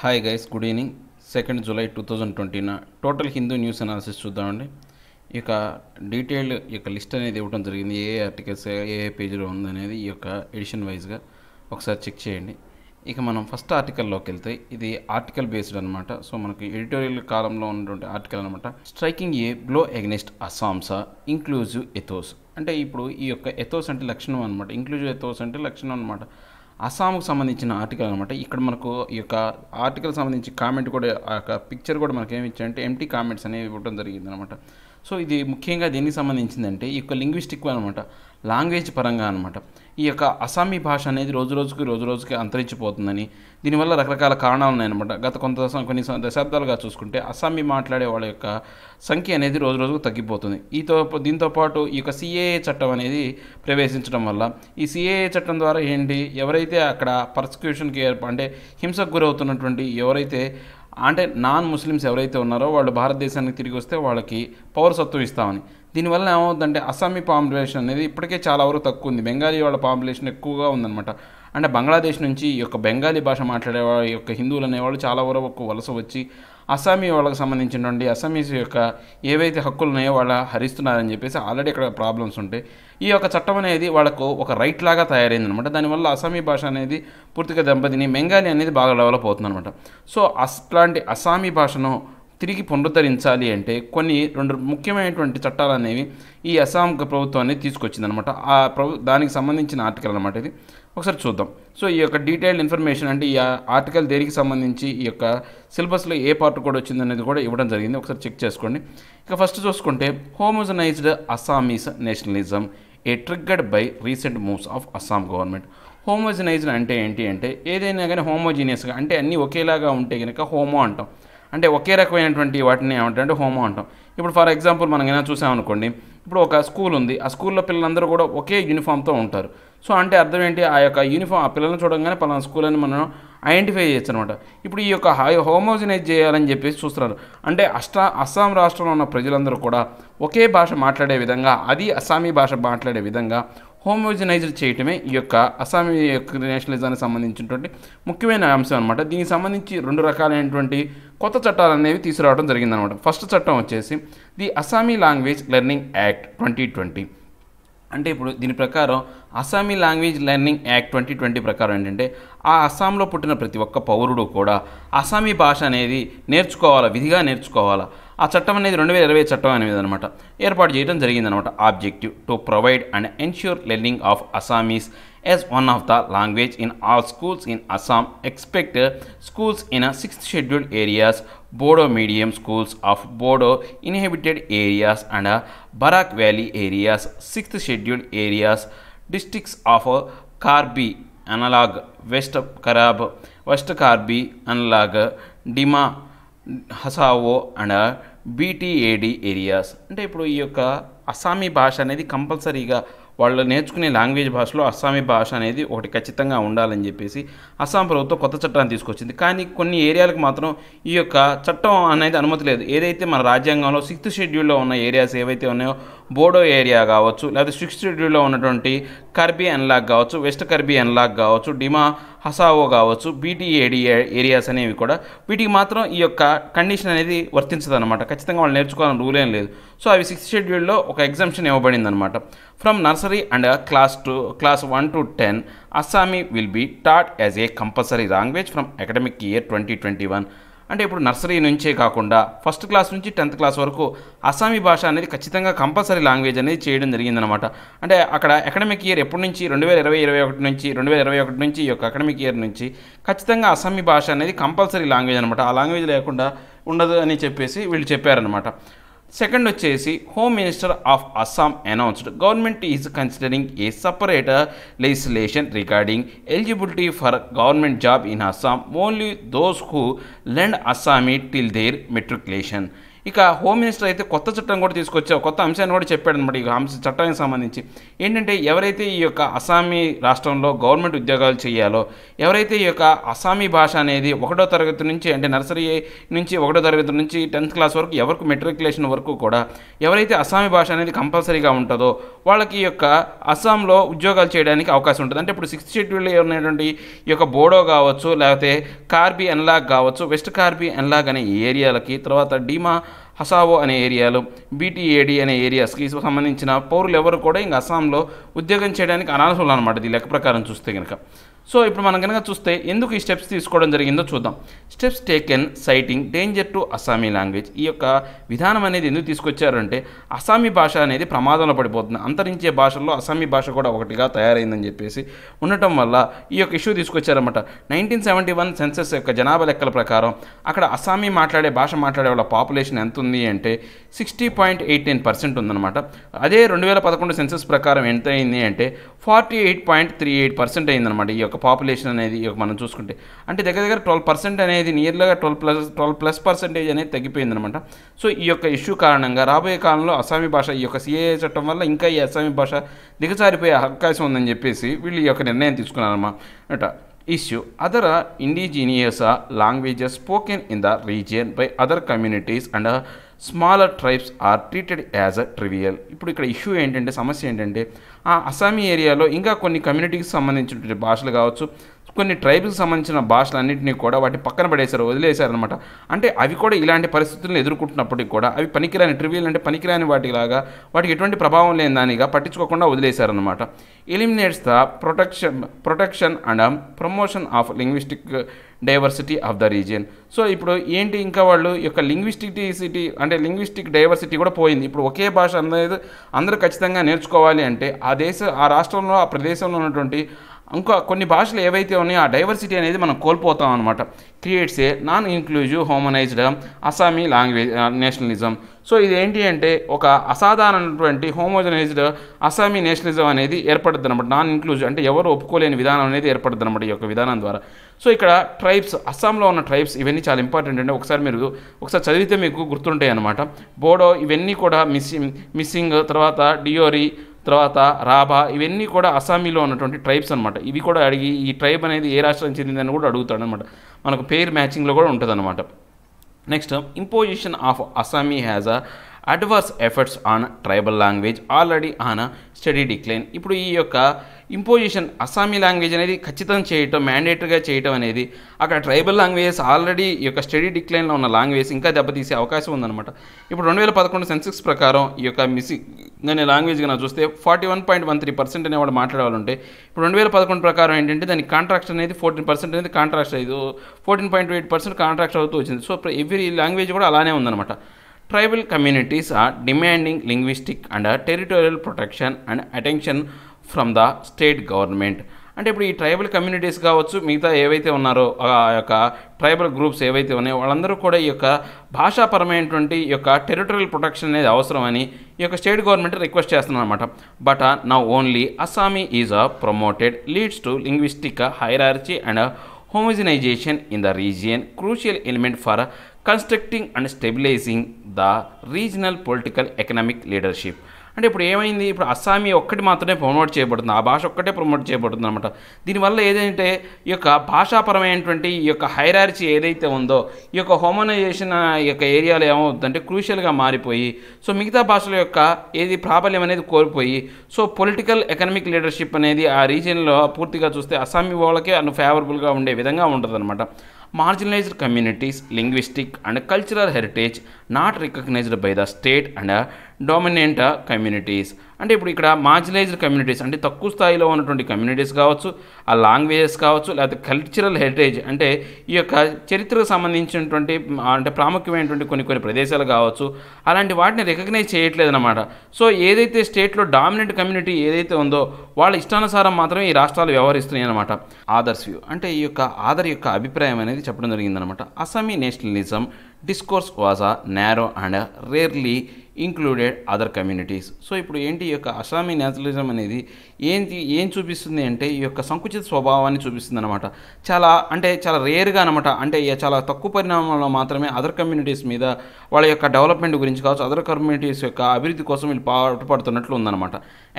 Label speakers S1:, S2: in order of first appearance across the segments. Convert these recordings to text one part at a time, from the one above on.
S1: Hi guys good evening second July two thousand twenty total Hindu news analysis చూద్దామండి ఇక detailed ఈ యొక్క list అనేది ఇవ్వడం జరిగింది ఏ ఆర్టికల్స్ ఏ పేజీలో ఉందనేది ఈ యొక్క ఎడిషన్ వైజ్గా ఒకసారి చెక్ చేయండి ఇక మనం ఫస్ట్ ఆర్టికల్లోకి వెళ్తే ఇది ఆర్టికల్ బేస్డ్ అనమాట సో మనకి ఎడిటోరియల్ కాలంలో ఉన్నటువంటి ఆర్టికల్ అనమాట striking a blow against Assam's inclusive ethos అంటే ఇప్పుడు ఈ యొక్క ఎథోస్ అంటే లక్షణం అనమాట ఇంక్లూజివ్ ఎథోస్ అంటే లక్షణం అనమాట అస్సాంకు సంబంధించిన ఆర్టికల్ అనమాట ఇక్కడ మనకు ఈ యొక్క ఆర్టికల్ సంబంధించి కామెంట్ కూడా ఆ యొక్క పిక్చర్ కూడా మనకి ఏమి ఇచ్చారంటే ఎంటీ కామెంట్స్ అనేవి ఇవ్వడం జరిగింది అనమాట సో ఇది ముఖ్యంగా దేనికి సంబంధించిందంటే ఈ యొక్క లింగ్విస్టిక్ అనమాట లాంగ్వేజ్ పరంగా అనమాట ఈ యొక్క అసామీ భాష అనేది రోజు రోజుకి రోజు రోజుకి అంతరించిపోతుందని దీనివల్ల రకరకాల కారణాలు ఉన్నాయన్నమాట గత కొంత కొన్ని దశాబ్దాలుగా చూసుకుంటే అస్సామీ మాట్లాడే వాళ్ళ యొక్క సంఖ్య అనేది రోజు రోజుకు తగ్గిపోతుంది ఈతో దీంతో పాటు ఈ యొక్క సిఏఏ చట్టం అనేది ప్రవేశించడం వల్ల ఈ సిఏఏ చట్టం ద్వారా ఏంటి ఎవరైతే అక్కడ పర్సిక్యూషన్కి అంటే హింసకు గురవుతున్నటువంటి ఎవరైతే అంటే నాన్ ముస్లిమ్స్ ఎవరైతే ఉన్నారో వాళ్ళు భారతదేశానికి తిరిగి వస్తే వాళ్ళకి పౌరసత్వం ఇస్తామని దీనివల్ల ఏమవుతుందంటే అస్సామీ పాపులేషన్ అనేది ఇప్పటికే చాలా వరకు తక్కువ ఉంది బెంగాలీ వాళ్ళ పాపులేషన్ ఎక్కువగా ఉందన్నమాట అంటే బంగ్లాదేశ్ నుంచి ఈ యొక్క బెంగాలీ భాష మాట్లాడే వాళ్ళ యొక్క హిందువులు అనేవాళ్ళు చాలా వరకు వలస వచ్చి అస్సామీ వాళ్ళకి సంబంధించినటువంటి అస్సామీస్ యొక్క ఏవైతే హక్కులు ఉన్నాయో వాళ్ళ హరిస్తున్నారని చెప్పేసి ఆల్రెడీ ఇక్కడ ప్రాబ్లమ్స్ ఉంటాయి ఈ యొక్క చట్టం అనేది వాళ్ళకు ఒక రైట్ లాగా తయారైంది అనమాట దానివల్ల అస్సామీ భాష అనేది పూర్తిగా దంపతిని బెంగాలీ అనేది బాగా డెవలప్ అవుతుంది అనమాట సో అట్లాంటి అస్సామీ భాషను తిరిగి పునరుద్ధరించాలి అంటే కొన్ని రెండు ముఖ్యమైనటువంటి చట్టాలు అనేవి ఈ అస్సాం ప్రభుత్వాన్ని తీసుకొచ్చిందనమాట ఆ ప్రభు దానికి సంబంధించిన ఆర్టికల్ అనమాట ఇది ఒకసారి చూద్దాం సో ఈ యొక్క డీటెయిల్డ్ ఇన్ఫర్మేషన్ అంటే ఈ ఆర్టికల్ దేనికి సంబంధించి ఈ యొక్క సిలబస్లో ఏ పార్ట్ కూడా వచ్చింది అనేది కూడా ఇవ్వడం జరిగింది ఒకసారి చెక్ చేసుకోండి ఇక ఫస్ట్ చూసుకుంటే homogenised Assamese nationalism a triggered by recent moves of Assam government homogenised అంటే ఏంటి అంటే ఏదైనా కానీ హోమోజీనియస్గా అంటే అన్నీ ఒకేలాగా ఉంటే కనుక హోమో అంటాం అంటే ఒకే రకమైనటువంటి వాటిని ఏమంటారంటే హోమో అంటాం ఇప్పుడు ఫర్ ఎగ్జాంపుల్ మనం ఏమైనా చూసామనుకోండి ఇప్పుడు ఒక స్కూల్ ఉంది ఆ స్కూల్లో పిల్లలందరూ కూడా ఒకే యూనిఫామ్తో ఉంటారు సో అంటే అర్థం ఏంటి ఆ యొక్క యూనిఫామ్ ఆ పిల్లలను చూడంగానే పలానా స్కూల్ అని మనం ఐడెంటిఫై చేయొచ్చు అనమాట ఇప్పుడు ఈ యొక్క హోమోజనైజ్ చేయాలని చెప్పేసి చూస్తున్నారు అంటే అష్టా అస్సాం రాష్ట్రంలో ఉన్న ప్రజలందరూ కూడా ఒకే భాష మాట్లాడే విధంగా అది అస్సామీ భాష మాట్లాడే విధంగా హోమోజనైజ్ చేయటమే ఈ యొక్క అస్సామీ యొక్క నేషనలిజానికి సంబంధించినటువంటి ముఖ్యమైన అంశం అనమాట దీనికి సంబంధించి రెండు రకాలైనటువంటి కొత్త చట్టాలు అనేవి తీసుకురావడం జరిగిందనమాట ఫస్ట్ చట్టం వచ్చేసి the Assamese language learning act twenty twenty అంటే ఇప్పుడు దీని ప్రకారం Assamese language learning act twenty twenty ప్రకారం ఏంటంటే ఆ అస్సాంలో పుట్టిన ప్రతి ఒక్క పౌరుడు కూడా అస్సామీ భాష అనేది నేర్చుకోవాలా విధిగా నేర్చుకోవాలా ఆ చట్టం అనేది రెండు వేల ఇరవై చట్టం అనేది అనమాట ఏర్పాటు చేయడం జరిగిందనమాట objective to provide and ensure learning of Assamese as one of the language in all schools in Assam expect schools in a sixth scheduled areas Bodo medium schools of Bodo inhabited areas and a Barak Valley areas sixth scheduled areas districts of Karbi analog West Karab West Karbi analog Dima Hasao and BTAD areas అంటే ఇప్పుడు ఈ యొక్క అస్సామీ భాష అనేది కంపల్సరీగా వాళ్ళు నేర్చుకునే language భాషలో అస్సామీ భాష అనేది ఒకటి ఖచ్చితంగా ఉండాలని చెప్పేసి అస్సాం ప్రభుత్వం కొత్త చట్టాన్ని తీసుకొచ్చింది కానీ కొన్ని ఏరియాలకు మాత్రం ఈ యొక్క చట్టం అనేది అనుమతి లేదు ఏదైతే మన రాజ్యాంగంలో సిక్స్త్ షెడ్యూల్లో ఉన్న ఏరియాస్ ఏవైతే ఉన్నాయో బోడో ఏరియా కావచ్చు లేదా సిక్స్త్ షెడ్యూల్లో ఉన్నటువంటి కర్బీ ఎన్లాగ్ కావచ్చు వెస్ట్ కర్బీ ఎన్లాగ్ కావచ్చు డిమా హసావో కావచ్చు బీటీఏడి ఏరియాస్ అనేవి కూడా వీటికి మాత్రం ఈ యొక్క కండిషన్ అనేది వర్తించదు అనమాట ఖచ్చితంగా వాళ్ళు నేర్చుకోవాలని రూల్ ఏం లేదు సో అవి సిక్స్త్ షెడ్యూల్లో ఒక ఎగ్జామ్షన్ ఇవ్వబడింది అనమాట from nursery and class two class one to ten Assamese will be taught as a compulsory language from academic year twenty twenty one అంటే ఇప్పుడు నర్సరీ నుంచే కాకుండా ఫస్ట్ క్లాస్ నుంచి టెన్త్ క్లాస్ వరకు అస్సామీ భాష అనేది ఖచ్చితంగా కంపల్సరీ లాంగ్వేజ్ అనేది చేయడం జరిగిందనమాట అంటే అక్కడ అకాడమిక్ ఇయర్ ఎప్పటి నుంచి రెండు వేల ఇరవై ఇరవై ఒకటి నుంచి రెండు వేల ఇరవై ఒకటి నుంచి ఈ యొక్క అకాడమిక్ ఇయర్ నుంచి ఖచ్చితంగా అస్సామీ భాష అనేది కంపల్సరీ లాంగ్వేజ్ అనమాట ఆ లాంగ్వేజ్ లేకుండా ఉండదు అని చెప్పేసి వీళ్ళు చెప్పారనమాట Second, Home Minister of Assam announced government is considering a separate legislation regarding eligibility for government job in Assam only those who land Assam till their matriculation. ఇక హోమ్ మినిస్టర్ అయితే కొత్త చట్టం కూడా తీసుకొచ్చారు కొత్త అంశాన్ని కూడా చెప్పాడు అనమాట ఈ అంశ చట్టానికి సంబంధించి ఏంటంటే ఎవరైతే ఈ యొక్క అస్సామీ రాష్ట్రంలో గవర్నమెంట్ ఉద్యోగాలు చేయాలో ఎవరైతే ఈ యొక్క అస్సామీ భాష అనేది ఒకటో తరగతి నుంచి అంటే నర్సరీ నుంచి ఒకటో తరగతి నుంచి టెన్త్ క్లాస్ వరకు ఎవరికి మెట్రికులేషన్ వరకు కూడా ఎవరైతే అస్సామీ భాష అనేది కంపల్సరీగా ఉంటుందో వాళ్ళకి ఈ యొక్క అస్సాంలో ఉద్యోగాలు చేయడానికి అవకాశం ఉంటుంది అంటే ఇప్పుడు సిక్స్త్ షెడ్యూల్ ఉన్నటువంటి ఈ యొక్క బోడో కావచ్చు లేకపోతే కార్బీ ఎన్లాగ్ కావచ్చు వెస్ట్ కార్బీ ఎన్లాగ్ అనే ఏరియాలకి తర్వాత డీమా హసావో అనే ఏరియాలు బీటీఏడి అనే ఏరియాస్కి సంబంధించిన పౌరులు ఎవరు కూడా ఇంకా అస్సాంలో ఉద్యోగం చేయడానికి అనర్హులు అనమాట ఈ లెక్క ప్రకారం చూస్తే కనుక సో ఇప్పుడు మనం కనుక చూస్తే ఎందుకు ఈ స్టెప్స్ తీసుకోవడం జరిగిందో చూద్దాం steps taken citing danger to Assamese language ఈ యొక్క విధానం అనేది ఎందుకు తీసుకొచ్చారంటే అస్సామీ భాష అనేది ప్రమాదంలో పడిపోతుంది అంతరించే భాషల్లో అస్సామీ భాష కూడా ఒకటిగా తయారైందని చెప్పేసి ఉండటం వల్ల ఈ యొక్క ఇష్యూ తీసుకొచ్చారన్నమాట నైన్టీన్ సెవెంటీ వన్ సెన్సెస్ యొక్క జనాభా లెక్కల ప్రకారం అక్కడ అస్సామీ మాట్లాడే భాష మాట్లాడే వాళ్ళ పాపులేషన్ ఎంత ఉంది అంటే sixty point eight nine percent ఉందన్నమాట అదే రెండు వేల పదకొండు సెన్సెస్ ప్రకారం ఎంత అయింది అంటే forty eight point three eight percent అయిందన్నమాట ఈ యొక్క యొక్క పాపులేషన్ అనేది మనం చూసుకుంటే అంటే దగ్గర దగ్గర ట్వెల్వ్ పర్సెంట్ అనేది నియర్గా twelve plus twelve plus percentage అనేది తగ్గిపోయింది అనమాట సో ఈ యొక్క ఇష్యూ కారణంగా రాబోయే కాలంలో అస్సామీ భాష ఈ యొక్క సిఏఏ చట్టం వల్ల ఇంకా ఈ అస్సామీ భాష దిగజారిపోయే అవకాశం ఉందని చెప్పేసి వీళ్ళు ఈ యొక్క నిర్ణయం తీసుకున్నారన్నమాట issue other indigenous languages spoken in the region by other communities and smaller tribes are treated as a trivial ఇప్పుడు ఇక్కడ ఇష్యూ ఏంటంటే సమస్య ఏంటంటే ఆ అస్సామీ ఏరియాలో ఇంకా కొన్ని కమ్యూనిటీకి సంబంధించినటువంటి భాషలు కావచ్చు కొన్ని ట్రైబ్స్కి సంబంధించిన భాషలన్నింటినీ కూడా వాటి పక్కన పడేశారు వదిలేశారు అనమాట అంటే అవి కూడా ఇలాంటి పరిస్థితులను ఎదుర్కొంటున్నప్పటికీ కూడా అవి పనికిరాని ట్రివియల్ అంటే పనికిరాని వాటిలాగా వాటికి ఎటువంటి ప్రభావం లేని దానిగా పట్టించుకోకుండా వదిలేశారనమాట eliminates the protection protection and promotion of linguistic diversity of the region so ఇప్పుడు ఏంటి ఇంకా వాళ్ళు యొక్క లింగ్విస్టిసిటీ అంటే లింగ్విస్టిక్ డైవర్సిటీ కూడా పోయింది ఇప్పుడు ఒకే భాష అనేది అందరూ ఖచ్చితంగా నేర్చుకోవాలి అంటే ఆ దేశ ఆ రాష్ట్రంలో ఆ ప్రదేశంలో ఉన్నటువంటి ఇంకా కొన్ని భాషలు ఏవైతే ఉన్నాయో ఆ డైవర్సిటీ అనేది మనం కోల్పోతాం అనమాట creates a non inclusive homogenised Assamese language nationalism so ఇది ఏంటి అంటే ఒక అసాధారణటువంటి హోమోజనైజ్డ్ అసామీ నేషనలిజం అనేది ఏర్పడుతుంది అనమాట నాన్ ఇంక్లూజివ్ అంటే ఎవరు ఒప్పుకోలేని విధానం అనేది ఏర్పడుతుంది అనమాట ఈ యొక్క విధానం ద్వారా సో ఇక్కడ ట్రైబ్స్ అస్సాంలో ఉన్న ట్రైబ్స్ ఇవన్నీ చాలా ఇంపార్టెంట్ అంటే ఒకసారి మీరు ఒకసారి చదివితే మీకు గుర్తుంటాయి అనమాట బోడో ఇవన్నీ కూడా మిస్సింగ్ మిస్సింగ్ తర్వాత డియోరి తర్వాత రాభా ఇవన్నీ కూడా అస్సామీలో ఉన్నటువంటి ట్రైబ్స్ అనమాట ఇవి కూడా అడిగి ఈ ట్రైబ్ అనేది ఏ రాష్ట్రానికి చెందిందని కూడా అడుగుతాడు అనమాట మనకు పేరు మ్యాచింగ్లో కూడా అనమాట next imposition of Assamese has a adverse efforts on tribal language already on study decline ఇప్పుడు ఈ యొక్క ఇంపోజిషన్ అస్సామీ లాంగ్వేజ్ అనేది ఖచ్చితం చేయటం మ్యాండేటరీగా చేయటం అనేది అక్కడ ట్రైబల్ లాంగ్వేజెస్ ఆల్రెడీ ఈ యొక్క స్టడీ డిక్లైన్లో ఉన్న లాంగ్వేజ్ ఇంకా దెబ్బతీసే అవకాశం ఉందన్నమాట ఇప్పుడు రెండు వేల పదకొండు సెన్సెక్స్ ప్రకారం ఈ యొక్క మిసి అనే లాంగ్వేజ్ కన్నా చూస్తే forty one point one three percent అనేవాడు మాట్లాడాలంటే ఇప్పుడు రెండు వేల పదకొండు ప్రకారం ఏంటంటే దాని కాంట్రాక్ట్ అనేది ఫోర్టీన్ పర్సెంట్ అనేది కాంట్రాక్ట్ అయ్యింది fourteen point eight percent contract అవుతూ వచ్చింది సో ఎవ్రీ లాంగ్వేజ్ కూడా అలానే ఉందన్నమాట tribal communities are demanding linguistic and territorial protection and attention from the state government అంటే ఇప్పుడు ఈ ట్రైబల్ కమ్యూనిటీస్ కావచ్చు మిగతా ఏవైతే ఉన్నారో ఆ యొక్క ట్రైబల్ గ్రూప్స్ ఏవైతే ఉన్నాయో వాళ్ళందరూ కూడా ఈ యొక్క భాషాపరమైనటువంటి ఈ యొక్క టెరిటోరియల్ ప్రొటెక్షన్ అనేది అవసరమని ఈ యొక్క స్టేట్ గవర్నమెంట్ రిక్వెస్ట్ చేస్తున్నారన్నమాట but now only Assamese is a promoted leads to linguistic hierarchy and homogenisation in the region crucial element for constructing and stabilising the regional political economic leadership అంటే ఇప్పుడు ఏమైంది ఇప్పుడు అస్సామీ ఒక్కటి మాత్రమే ప్రమోట్ చేయబడుతుంది ఆ భాష ఒక్కటే ప్రమోట్ చేయబడుతుంది అనమాట దీనివల్ల ఏదంటే ఈ యొక్క భాషాపరమైనటువంటి ఈ యొక్క హైరారిటీ ఏదైతే ఉందో ఈ యొక్క హోమనైజేషన్ ఈ యొక్క ఏరియాలో ఏమవుతుందంటే క్రూషియల్గా మారిపోయి సో మిగతా భాషల యొక్క ఏది ప్రాబల్యం అనేది కోల్పోయి సో పొలిటికల్ ఎకనామిక్ లీడర్షిప్ అనేది ఆ రీజియన్లో పూర్తిగా చూస్తే అస్సామీ వాళ్ళకే అను ఫేవరబుల్గా ఉండే విధంగా ఉంటుంది marginalized communities, linguistic and cultural heritage not recognized by the state and dominant communities అంటే ఇప్పుడు ఇక్కడ మార్జినైజ్డ్ కమ్యూనిటీస్ అంటే తక్కువ స్థాయిలో ఉన్నటువంటి కమ్యూనిటీస్ కావచ్చు ఆ లాంగ్వేజెస్ కావచ్చు లేకపోతే కల్చరల్ హెరిటేజ్ అంటే ఈ యొక్క చరిత్రకు సంబంధించినటువంటి అంటే ప్రాముఖ్యమైనటువంటి కొన్ని కొన్ని ప్రదేశాలు కావచ్చు అలాంటి వాటిని రికగ్నైజ్ చేయట్లేదు అనమాట సో ఏదైతే స్టేట్లో డామినెంట్ కమ్యూనిటీ ఏదైతే ఉందో వాళ్ళ ఇష్టానుసారం మాత్రమే ఈ రాష్ట్రాలు వ్యవహరిస్తున్నాయి అనమాట ఆదర్స్ వ్యూ అంటే ఈ యొక్క ఆదర్ యొక్క అభిప్రాయం అనేది చెప్పడం జరిగిందనమాట Assamese nationalism discourse was a narrow and rarely included other communities so ఇప్పుడు ఏంటి ఈ యొక్క అసామీ నేచురలిజం అనేది ఏంటి ఏం చూపిస్తుంది అంటే ఈ యొక్క సంకుచిత స్వభావాన్ని చూపిస్తుంది అనమాట చాలా అంటే చాలా రేర్గా అనమాట అంటే చాలా తక్కువ పరిణామంలో మాత్రమే అదర్ కమ్యూనిటీస్ మీద వాళ్ళ యొక్క డెవలప్మెంట్ గురించి కావచ్చు అదర్ కమ్యూనిటీస్ యొక్క అభివృద్ధి కోసం వీళ్ళు పాటుపడుతున్నట్లు ఉందన్నమాట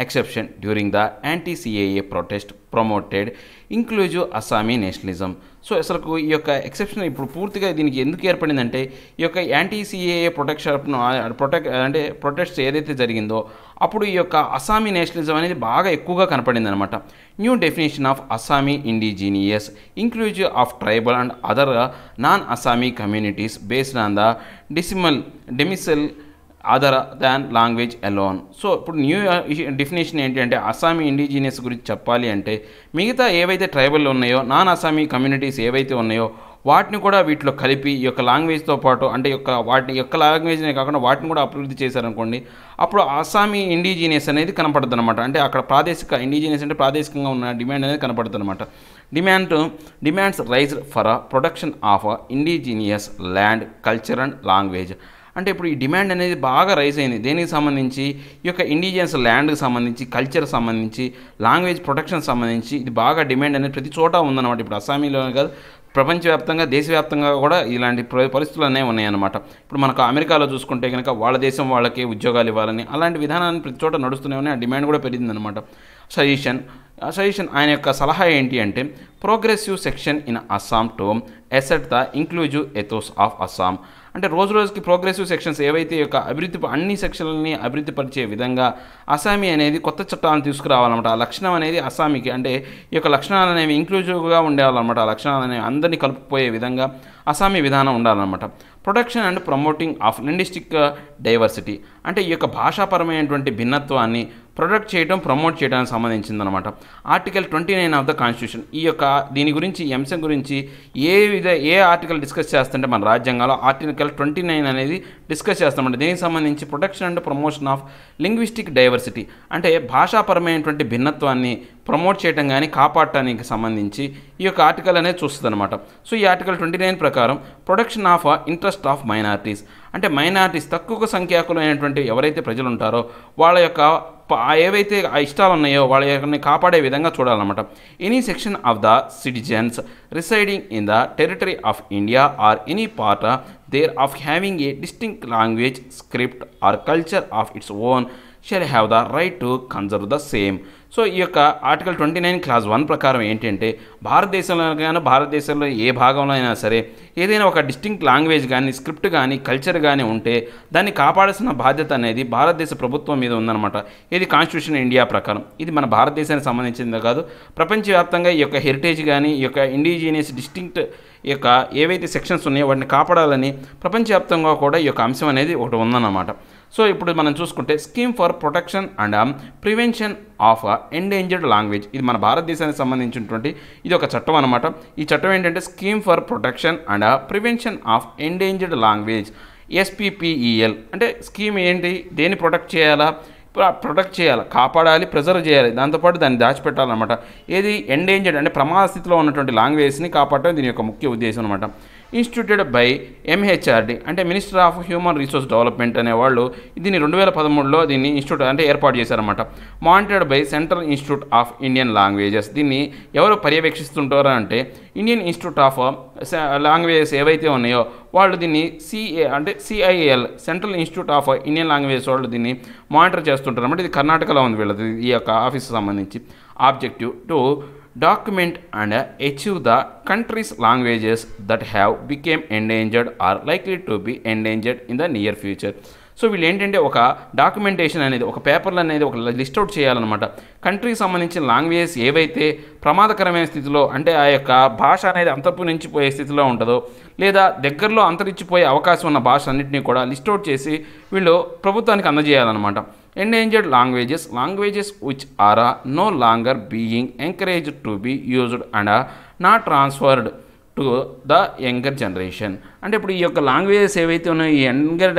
S1: exception during the anti CAA protest promoted inclusive Assamese nationalism so అసలు ఈ యొక్క ఎక్సెప్షన్ ఇప్పుడు పూర్తిగా దీనికి ఎందుకు ఏర్పడిందంటే ఈ యొక్క యాంటీ సిఏఏ ప్రొటెక్షన్ ప్రొటెక్ట్ అంటే ప్రొటెక్ట్స్ ఏదైతే జరిగిందో అప్పుడు ఈ యొక్క అస్సామీ నేషనలిజం అనేది బాగా ఎక్కువగా కనపడింది అనమాట new definition of Assamese indigenous inclusive of tribal and other non Assamese communities based on the domicile domicile other than language alone so ఇప్పుడు న్యూ డెఫినేషన్ ఏంటి అంటే అస్సామీ ఇండిజినియస్ గురించి చెప్పాలి అంటే మిగతా ఏవైతే ట్రైబల్ ఉన్నాయో నాన్ అస్సామీ కమ్యూనిటీస్ ఏవైతే ఉన్నాయో వాటిని కూడా వీటిలో కలిపి ఈ యొక్క లాంగ్వేజ్తో పాటు అంటే యొక్క వాటి యొక్క లాంగ్వేజ్నే కాకుండా వాటిని కూడా అభివృద్ధి చేశారనుకోండి అప్పుడు అస్సామీ ఇండిజినియస్ అనేది కనపడుతుంది అనమాట అంటే అక్కడ ప్రాదేశిక ఇండిజినియస్ అంటే ప్రాదేశికంగా ఉన్న డిమాండ్ అనేది కనపడుతుంది అనమాట demand demands rise for production of indigenous land culture and language అంటే ఇప్పుడు ఈ డిమాండ్ అనేది బాగా రైజ్ అయింది దేనికి సంబంధించి ఈ యొక్క ఇండిజియన్స్ ల్యాండ్కి సంబంధించి కల్చర్ సంబంధించి లాంగ్వేజ్ ప్రొటెక్షన్ సంబంధించి ఇది బాగా డిమాండ్ అనేది ప్రతి చోట ఉందన్నమాట ఇప్పుడు అస్సామీలోనే కాదు ప్రపంచవ్యాప్తంగా దేశవ్యాప్తంగా కూడా ఇలాంటి పరిస్థితులు అనేవి ఉన్నాయన్నమాట ఇప్పుడు మనకు అమెరికాలో చూసుకుంటే కనుక వాళ్ళ దేశం వాళ్ళకి ఉద్యోగాలు ఇవ్వాలని అలాంటి విధానాన్ని ప్రతి చోట నడుస్తూనే ఉన్నాయి ఆ డిమాండ్ కూడా పెరిగిందనమాట సజెషన్ సజెషన్ ఆయన యొక్క సలహా ఏంటి అంటే progressive section in Assam to assert the inclusive ethos of Assam అంటే రోజు రోజుకి ప్రోగ్రెసివ్ సెక్షన్స్ ఏవైతే యొక్క అభివృద్ధి అన్ని సెక్షన్లని అభివృద్ధి పరిచే విధంగా అసామీ అనేది కొత్త చట్టాలను తీసుకురావాలన్నమాట ఆ లక్షణం అనేది అసామీకి అంటే ఈ యొక్క లక్షణాలు అనేవి ఇంక్లూజివ్గా ఉండేవాళ్ళనమాట ఆ లక్షణాలు అనేవి అందరినీ కలుపుకుపోయే విధంగా అసామీ విధానం ఉండాలన్నమాట protection and promoting of linguistic diversity అంటే ఈ యొక్క భాషాపరమైనటువంటి భిన్నత్వాన్ని ప్రొటెక్ట్ చేయడం ప్రమోట్ చేయడానికి సంబంధించిందనమాట article twenty nine of the constitution ఈ యొక్క దీని గురించి ఈ అంశం గురించి ఏ విధ ఏ ఆర్టికల్ డిస్కస్ చేస్తుంటే మన రాజ్యాంగంలో ఆర్టికల్ ట్వంటీ నైన్ అనేది డిస్కస్ చేస్తామంటే దీనికి సంబంధించి protection and promotion of linguistic diversity అంటే భాషాపరమైనటువంటి భిన్నత్వాన్ని ప్రమోట్ చేయడం కానీ కాపాడటానికి సంబంధించి ఈ యొక్క ఆర్టికల్ అనేది చూస్తుంది అనమాట సో ఈ ఆర్టికల్ ట్వంటీ నైన్ ప్రకారం protection of interest of minorities అంటే మైనారిటీస్ తక్కువ సంఖ్యాకులైనటువంటి ఎవరైతే ప్రజలు ఉంటారో వాళ్ళ యొక్క ఏవైతే ఇష్టాలు ఉన్నాయో వాళ్ళ యొక్క కాపాడే విధంగా చూడాలన్నమాట any section of the citizens residing in the territory of India or any part thereof having a distinct language script or culture of its own shall have the right to conserve the same so ఈ యొక్క article twenty nine clause one ప్రకారం ఏంటంటే భారతదేశంలో కానీ భారతదేశంలో ఏ భాగంలో అయినా సరే ఏదైనా ఒక డిస్టింక్ట్ లాంగ్వేజ్ కానీ స్క్రిప్ట్ కానీ కల్చర్ కానీ ఉంటే దాన్ని కాపాడాల్సిన బాధ్యత అనేది భారతదేశ ప్రభుత్వం మీద ఉందన్నమాట ఇది కాన్స్టిట్యూషన్ ఇండియా ప్రకారం ఇది మన భారతదేశానికి సంబంధించింది కాదు ప్రపంచవ్యాప్తంగా ఈ యొక్క హెరిటేజ్ కానీ ఈ యొక్క ఇండిజీనియస్ డిస్టింక్ట్ ఈ యొక్క ఏవైతే సెక్షన్స్ ఉన్నాయో వాటిని కాపాడాలని ప్రపంచవ్యాప్తంగా కూడా ఈ యొక్క అంశం అనేది ఒకటి ఉందన్నమాట సో ఇప్పుడు మనం చూసుకుంటే scheme for protection and um, prevention of endangered uh, language ఇది మన భారతదేశానికి సంబంధించినటువంటి ఇది ఒక చట్టం అనమాట ఈ చట్టం ఏంటంటే scheme for protection and uh, prevention of endangered language SPPEL అంటే స్కీమ్ ఏంటి దేన్ని ప్రొటెక్ట్ చేయాలా ప్రొటెక్ట్ చేయాలి కాపాడాలి ప్రిజర్వ్ చేయాలి దాంతోపాటు దాన్ని దాచిపెట్టాలన్నమాట ఏది ఎండేంజర్డ్ అంటే ప్రమాద స్థితిలో ఉన్నటువంటి లాంగ్వేజ్ని కాపాడటం దీని యొక్క ముఖ్య ఉద్దేశం అనమాట ఇన్స్టిట్యూటెడ్ బై ఎంహెచ్ఆర్డి అంటే minister of human resource development అనే వాళ్ళు దీన్ని రెండు వేల పదమూడులో దీన్ని ఇన్స్టిట్యూట్ అంటే ఏర్పాటు చేశారన్నమాట monitored by central institute of Indian languages దీన్ని ఎవరు పర్యవేక్షిస్తుంటారు అంటే ఇండియన్ ఇన్స్టిట్యూట్ ఆఫ్ లాంగ్వేజెస్ ఏవైతే ఉన్నాయో వాళ్ళు దీన్ని సిఏ అంటే CIL central institute of Indian languages వాళ్ళు దీన్ని మానిటర్ చేస్తుంటారు అంటే ఇది కర్ణాటకలో ఉంది వీళ్ళది ఈ యొక్క ఆఫీస్కి సంబంధించి objective to document and achieve the country's languages that have became endangered or likely to be endangered in the near future so వీళ్ళు ఏంటంటే ఒక డాక్యుమెంటేషన్ అనేది ఒక పేపర్లు అనేది ఒక లిస్ట్ అవుట్ చేయాలన్నమాట కంట్రీకి సంబంధించిన లాంగ్వేజెస్ ఏవైతే ప్రమాదకరమైన స్థితిలో అంటే ఆ యొక్క భాష అనేది అంతర్పునించిపోయే స్థితిలో ఉంటుందో లేదా దగ్గరలో అంతరించిపోయే అవకాశం ఉన్న భాష అన్నింటినీ కూడా లిస్ట్ అవుట్ చేసి వీళ్ళు ప్రభుత్వానికి అందజేయాలన్నమాట endangered languages, languages which are uh, no longer being encouraged to be used and are not transferred to the younger generation అంటే ఇప్పుడు ఈ యొక్క లాంగ్వేజెస్ ఏవైతే ఉన్నాయో ఈ ఎంగర్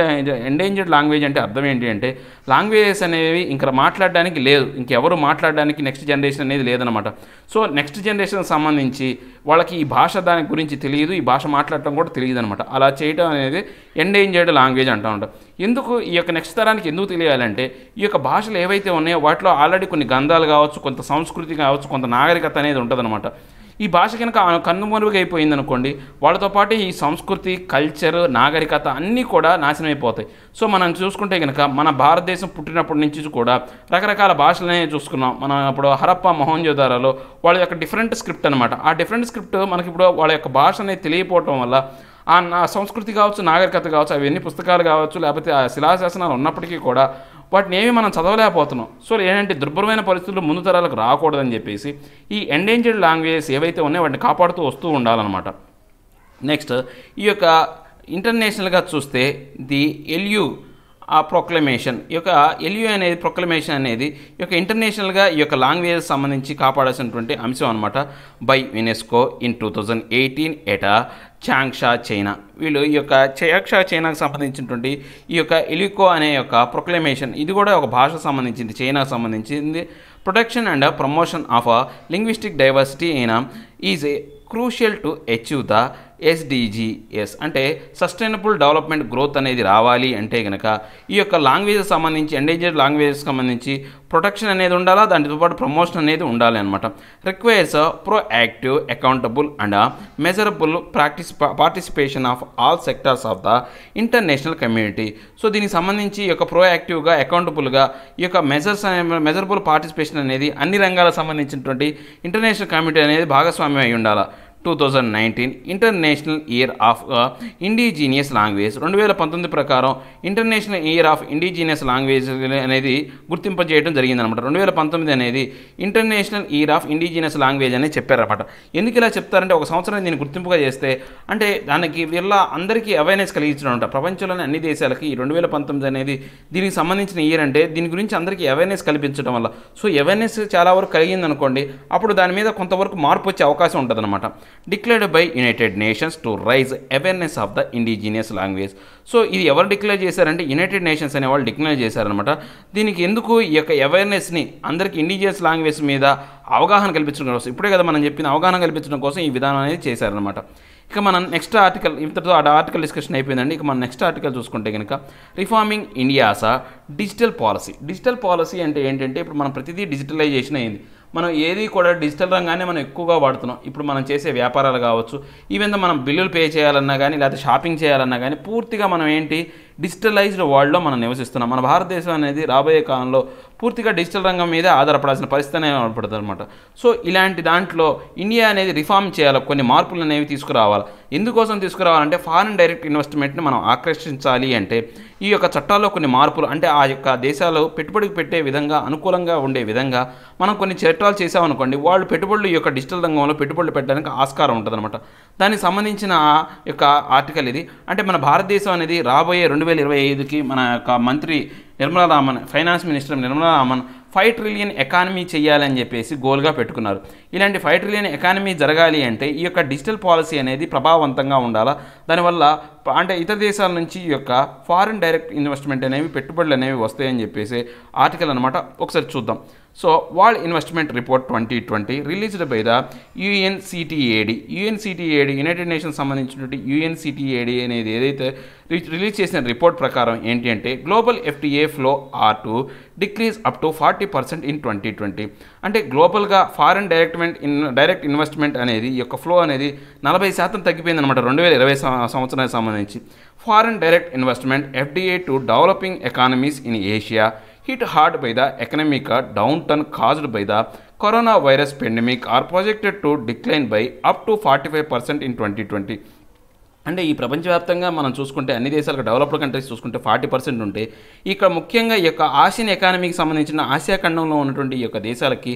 S1: ఎండేంజర్డ్ లాంగ్వేజ్ అంటే అర్థం ఏంటి అంటే లాంగ్వేజెస్ అనేవి ఇంకా మాట్లాడడానికి లేదు ఇంకెవరు మాట్లాడడానికి నెక్స్ట్ జనరేషన్ అనేది లేదనమాట సో నెక్స్ట్ జనరేషన్ సంబంధించి వాళ్ళకి ఈ భాష దాని గురించి తెలియదు ఈ భాష మాట్లాడటం కూడా తెలియదు అనమాట అలా చేయడం అనేది ఎండేంజర్డ్ లాంగ్వేజ్ అంటూ ఉంటాం ఎందుకు ఈ యొక్క నెక్స్ట్ తరానికి ఎందుకు తెలియాలంటే ఈ యొక్క భాషలు ఏవైతే ఉన్నాయో వాటిలో ఆల్రెడీ కొన్ని గంధాలు కావచ్చు కొంత సంస్కృతి కావచ్చు కొంత నాగరికత అనేది ఉంటుంది ఈ భాష కనుక కన్నుమరుగైపోయింది అనుకోండి వాళ్ళతో పాటు ఈ సంస్కృతి కల్చర్ నాగరికత అన్నీ కూడా నాశనం అయిపోతాయి సో మనం చూసుకుంటే కనుక మన భారతదేశం పుట్టినప్పటి నుంచి కూడా రకరకాల భాషలనే చూసుకున్నాం మనం ఇప్పుడు హరప్ప మొహంజోదారాలో వాళ్ళ యొక్క డిఫరెంట్ స్క్రిప్ట్ అనమాట ఆ డిఫరెంట్ స్క్రిప్ట్ మనకి ఇప్పుడు వాళ్ళ యొక్క భాష అనేది తెలియపోవటం వల్ల ఆ సంస్కృతి కావచ్చు నాగరికత కావచ్చు అవి ఎన్ని పుస్తకాలు కావచ్చు లేకపోతే ఆ శిలాశాసనాలు ఉన్నప్పటికీ కూడా వాటిని ఏమి మనం చదవలేకపోతున్నాం సో ఏంటంటే దుర్భరమైన పరిస్థితులు ముందు తరాలకు రాకూడదని చెప్పేసి ఈ ఎండేంజర్డ్ లాంగ్వేజెస్ ఏవైతే ఉన్నాయో వాటిని కాపాడుతూ వస్తూ ఉండాలన్నమాట నెక్స్ట్ ఈ యొక్క ఇంటర్నేషనల్గా చూస్తే ది ఎల్యూ ఆ ప్రొక్లమేషన్ ఈ యొక్క ఎల్యూ అనేది ప్రొక్లమేషన్ అనేది ఈ యొక్క ఇంటర్నేషనల్గా ఈ యొక్క లాంగ్వేజెస్ సంబంధించి కాపాడాల్సినటువంటి అంశం అనమాట by UNESCO in two thousand eighteen at Changsha China వీళ్ళు ఈ యొక్క చయాక్షా చైనాకు సంబంధించినటువంటి ఈ యొక్క ఎలికో అనే యొక్క ప్రొక్లమేషన్ ఇది కూడా ఒక భాషకు సంబంధించింది చైనాకు సంబంధించింది protection and promotion of linguistic diversity అయిన is crucial to achieve the SDGs అంటే సస్టైనబుల్ డెవలప్మెంట్ గ్రోత్ అనేది రావాలి అంటే కనుక ఈ యొక్క లాంగ్వేజెస్ సంబంధించి ఎండేంజర్డ్ లాంగ్వేజెస్ సంబంధించి ప్రొటెక్షన్ అనేది ఉండాలా దానితో పాటు ప్రమోషన్ అనేది ఉండాలి అనమాట requires active accountable and measurable practice participation of all sectors of the international community so దీనికి సంబంధించి యొక్క ప్రోయాక్టివ్గా అకౌంటబుల్గా ఈ యొక్క మెజర్స్ అనే మెజరబుల్ పార్టిసిపేషన్ అనేది అన్ని రంగాలకు సంబంధించినటువంటి ఇంటర్నేషనల్ కమ్యూనిటీ అనేది భాగస్వామ్యం అయి ఉండాలి two nineteen international year of indigenous language రెండు వేల పంతొమ్మిది ప్రకారం international year of indigenous language అనేది గుర్తింపజేయడం జరిగిందనమాట రెండు వేల పంతొమ్మిది అనేది international year of indigenous language అని చెప్పారనమాట ఎందుకు ఇలా చెప్తారంటే ఒక సంవత్సరం దీన్ని గుర్తింపుగా చేస్తే అంటే దానికి వీళ్ళ అందరికీ అవేర్నెస్ కలిగించడం అంట ప్రపంచంలోని అన్ని దేశాలకి ఈ రెండు వేల పంతొమ్మిది అనేది దీనికి సంబంధించిన ఇయర్ అంటే దీని గురించి అందరికీ అవేర్నెస్ కల్పించడం వల్ల సో అవేర్నెస్ చాలా వరకు కలిగిందనుకోండి అప్పుడు దాని మీద కొంతవరకు మార్పు వచ్చే అవకాశం ఉంటుందన్నమాట declared by United Nations to raise awareness of the indigenous language so ఇది ఎవరు డిక్లేర్ చేశారంటే యునైటెడ్ నేషన్స్ అనే వాళ్ళు డిక్లేర్ చేశారనమాట దీనికి ఎందుకు ఈ యొక్క అవేర్నెస్ని అందరికీ ఇండిజినియస్ లాంగ్వేజ్ మీద అవగాహన కల్పించడం కోసం ఇప్పుడే కదా మనం చెప్పిన అవగాహన కల్పించడం కోసం ఈ విధానం అనేది చేశారనమాట ఇక మనం నెక్స్ట్ ఆర్టికల్ ఇంతటితో ఆ ఆర్టికల్ డిస్కషన్ అయిపోయిందండి ఇక మనం నెక్స్ట్ ఆర్టికల్ చూసుకుంటే కనుక reforming India's digital policy digital policy అంటే ఏంటంటే ఇప్పుడు మనం ప్రతిదీ డిజిటలైజేషన్ అయింది మనం ఏది కూడా డిజిటల్ రంగాన్ని మనం ఎక్కువగా వాడుతున్నాం ఇప్పుడు మనం చేసే వ్యాపారాలు కావచ్చు ఈవెన్ మనం బిల్లులు పే చేయాలన్నా కానీ లేకపోతే షాపింగ్ చేయాలన్నా కానీ పూర్తిగా మనం ఏంటి డిజిటలైజ్డ్ వరల్డ్లో మనం నివసిస్తున్నాం మన భారతదేశం అనేది రాబోయే కాలంలో పూర్తిగా డిజిటల్ రంగం మీదే ఆధారపడాల్సిన పరిస్థితి అనేది అనమాట సో ఇలాంటి దాంట్లో ఇండియా అనేది రిఫార్మ్ చేయాలి కొన్ని మార్పులు అనేవి తీసుకురావాలి ఎందుకోసం తీసుకురావాలంటే ఫారిన్ డైరెక్ట్ ఇన్వెస్ట్మెంట్ని మనం ఆకర్షించాలి అంటే ఈ యొక్క చట్టాల్లో కొన్ని మార్పులు అంటే ఆ యొక్క దేశాలు పెట్టుబడికి పెట్టే విధంగా అనుకూలంగా ఉండే విధంగా మనం కొన్ని చట్టాలు చేసామనుకోండి వాళ్ళు పెట్టుబడులు ఈ యొక్క డిజిటల్ రంగంలో పెట్టుబడులు పెట్టడానికి ఆస్కారం ఉంటుందన్నమాట దానికి సంబంధించిన యొక్క ఆర్టికల్ ఇది అంటే మన భారతదేశం అనేది రాబోయే రెండు వేల ఇరవై ఐదుకి మన యొక్క మంత్రి Nirmala Raman finance minister Nirmala Raman five trillion economy చేయాలని చెప్పేసి గోల్గా పెట్టుకున్నారు ఇలాంటి ఫైవ్ ట్రిలియన్ ఎకానమీ జరగాలి అంటే ఈ యొక్క డిజిటల్ పాలసీ అనేది ప్రభావవంతంగా ఉండాలా దానివల్ల అంటే ఇతర దేశాల నుంచి ఈ యొక్క ఫారిన్ డైరెక్ట్ ఇన్వెస్ట్మెంట్ అనేవి పెట్టుబడులు అనేవి వస్తాయని చెప్పేసి ఆర్టికల్ అనమాట ఒకసారి చూద్దాం world investment report twenty twenty released by the UNCTAD. UNCTAD, United Nations సంబంధించినటువంటి యుఎన్సిటిఏడి అనేది ఏదైతే రిలీజ్ చేసిన రిపోర్ట్ ప్రకారం ఏంటి అంటే global FTA flow are to decrease up to forty percent in twenty twenty అంటే గ్లోబల్గా foreign direct in direct investment అనేది యొక్క ఫ్లో అనేది నలభై శాతం తగ్గిపోయింది అనమాట రెండు వేల ఇరవై సంవత్సరానికి సంబంధించి foreign direct investment FDA to developing economies in Asia hit hard by the downturn caused by the corona virus pandemic are projected to decline by up to forty five percent in twenty twenty అంటే ఈ ప్రపంచవ్యాప్తంగా మనం చూసుకుంటే అన్ని దేశాలకు developed countries చూసుకుంటే forty percent ఉంటే ఇక్కడ ముఖ్యంగా ఈ యొక్క ఆసియన్ ఎకానమీకి సంబంధించిన ఆసియా ఖండంలో ఉన్నటువంటి ఈ యొక్క దేశాలకి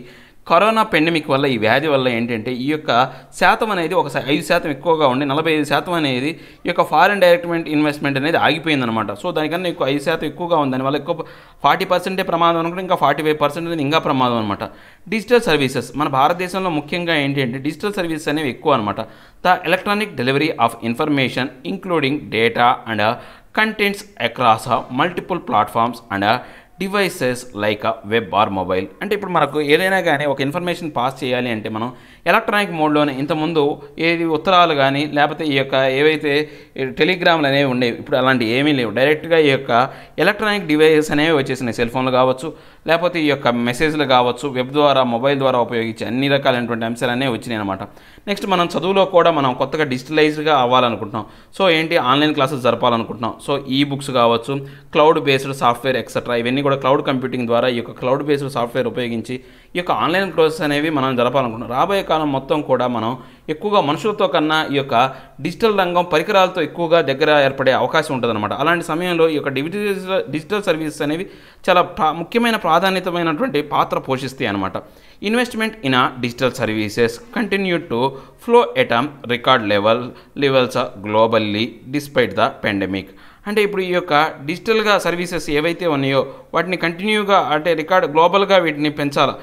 S1: కరోనా పెండమిక్ వల్ల ఈ వ్యాధి వల్ల ఏంటంటే ఈ యొక్క శాతం అనేది ఒక ఐదు శాతం ఎక్కువగా ఉండి నలభై ఐదు శాతం అనేది ఈ యొక్క ఫారెన్ డైరెక్ట్మెంట్ ఇన్వెస్ట్మెంట్ అనేది ఆగిపోయిందనమాట సో దానికన్నా ఎక్కువ ఐదు శాతం ఎక్కువగా ఉంది దానివల్ల ఎక్కువ ఫార్టీ పర్సెంటే ప్రమాదం అనుకుంటే ఇంకా ఫార్టీ ఫైవ్ పర్సెంట్ ఇంకా ప్రమాదం అనమాట డిజిటల్ సర్వీసెస్ మన భారతదేశంలో ముఖ్యంగా ఏంటంటే డిజిటల్ సర్వీసెస్ అనేవి ఎక్కువ అనమాట the electronic delivery of information including data and contents across multiple platforms and devices like web or mobile అంటే ఇప్పుడు మనకు ఏదైనా కానీ ఒక ఇన్ఫర్మేషన్ పాస్ చేయాలి అంటే మనం ఎలక్ట్రానిక్ మోడ్లోనే ఇంతకుముందు ఏది ఉత్తరాలు కానీ లేకపోతే ఈ యొక్క ఏవైతే టెలిగ్రామ్లు అనేవి ఉండేవి ఇప్పుడు అలాంటివి ఏమీ లేవు డైరెక్ట్గా ఈ యొక్క ఎలక్ట్రానిక్ డివైసెస్ అనేవి వచ్చేసినాయి సెల్ ఫోన్లు కావచ్చు లేకపోతే ఈ యొక్క మెసేజ్లు కావచ్చు వెబ్ ద్వారా మొబైల్ ద్వారా ఉపయోగించే అన్ని రకాలైనటువంటి అంశాలు అనేవి వచ్చినాయి అనమాట నెక్స్ట్ మనం చదువులో కూడా మనం కొత్తగా డిజిటలైజ్డ్గా అవ్వాలనుకుంటున్నాం సో ఏంటి ఆన్లైన్ క్లాసెస్ జరపాలనుకుంటున్నాం సో ఈ బుక్స్ కావచ్చు క్లౌడ్ బేస్డ్ సాఫ్ట్వేర్ ఎక్సెట్రా ఇవన్నీ కూడా కూడా క్లౌడ్ కంప్యూటింగ్ ద్వారా ఈ యొక్క క్లౌడ్ బేస్డ్ సాఫ్ట్వేర్ ఉపయోగించి ఈ యొక్క ఆన్లైన్ కోర్సెస్ అనేవి మనం జరపాలనుకుంటున్నాం రాబోయే కాలం మొత్తం కూడా మనం ఎక్కువగా మనుషులతో కన్నా ఈ యొక్క డిజిటల్ రంగం పరికరాలతో ఎక్కువగా దగ్గర ఏర్పడే అవకాశం ఉంటుందన్నమాట అలాంటి సమయంలో ఈ యొక్క డిజిటల్ డిజిటల్ సర్వీసెస్ అనేవి చాలా ముఖ్యమైన ప్రాధాన్యతమైనటువంటి పాత్ర పోషిస్తాయి అనమాట investment in a digital services continue to flow at a record level levels globally despite the pandemic అంటే ఇప్పుడు ఈ యొక్క డిజిటల్గా సర్వీసెస్ ఏవైతే ఉన్నాయో వాటిని కంటిన్యూగా అంటే రికార్డ్ గ్లోబల్గా వీటిని పెంచాలి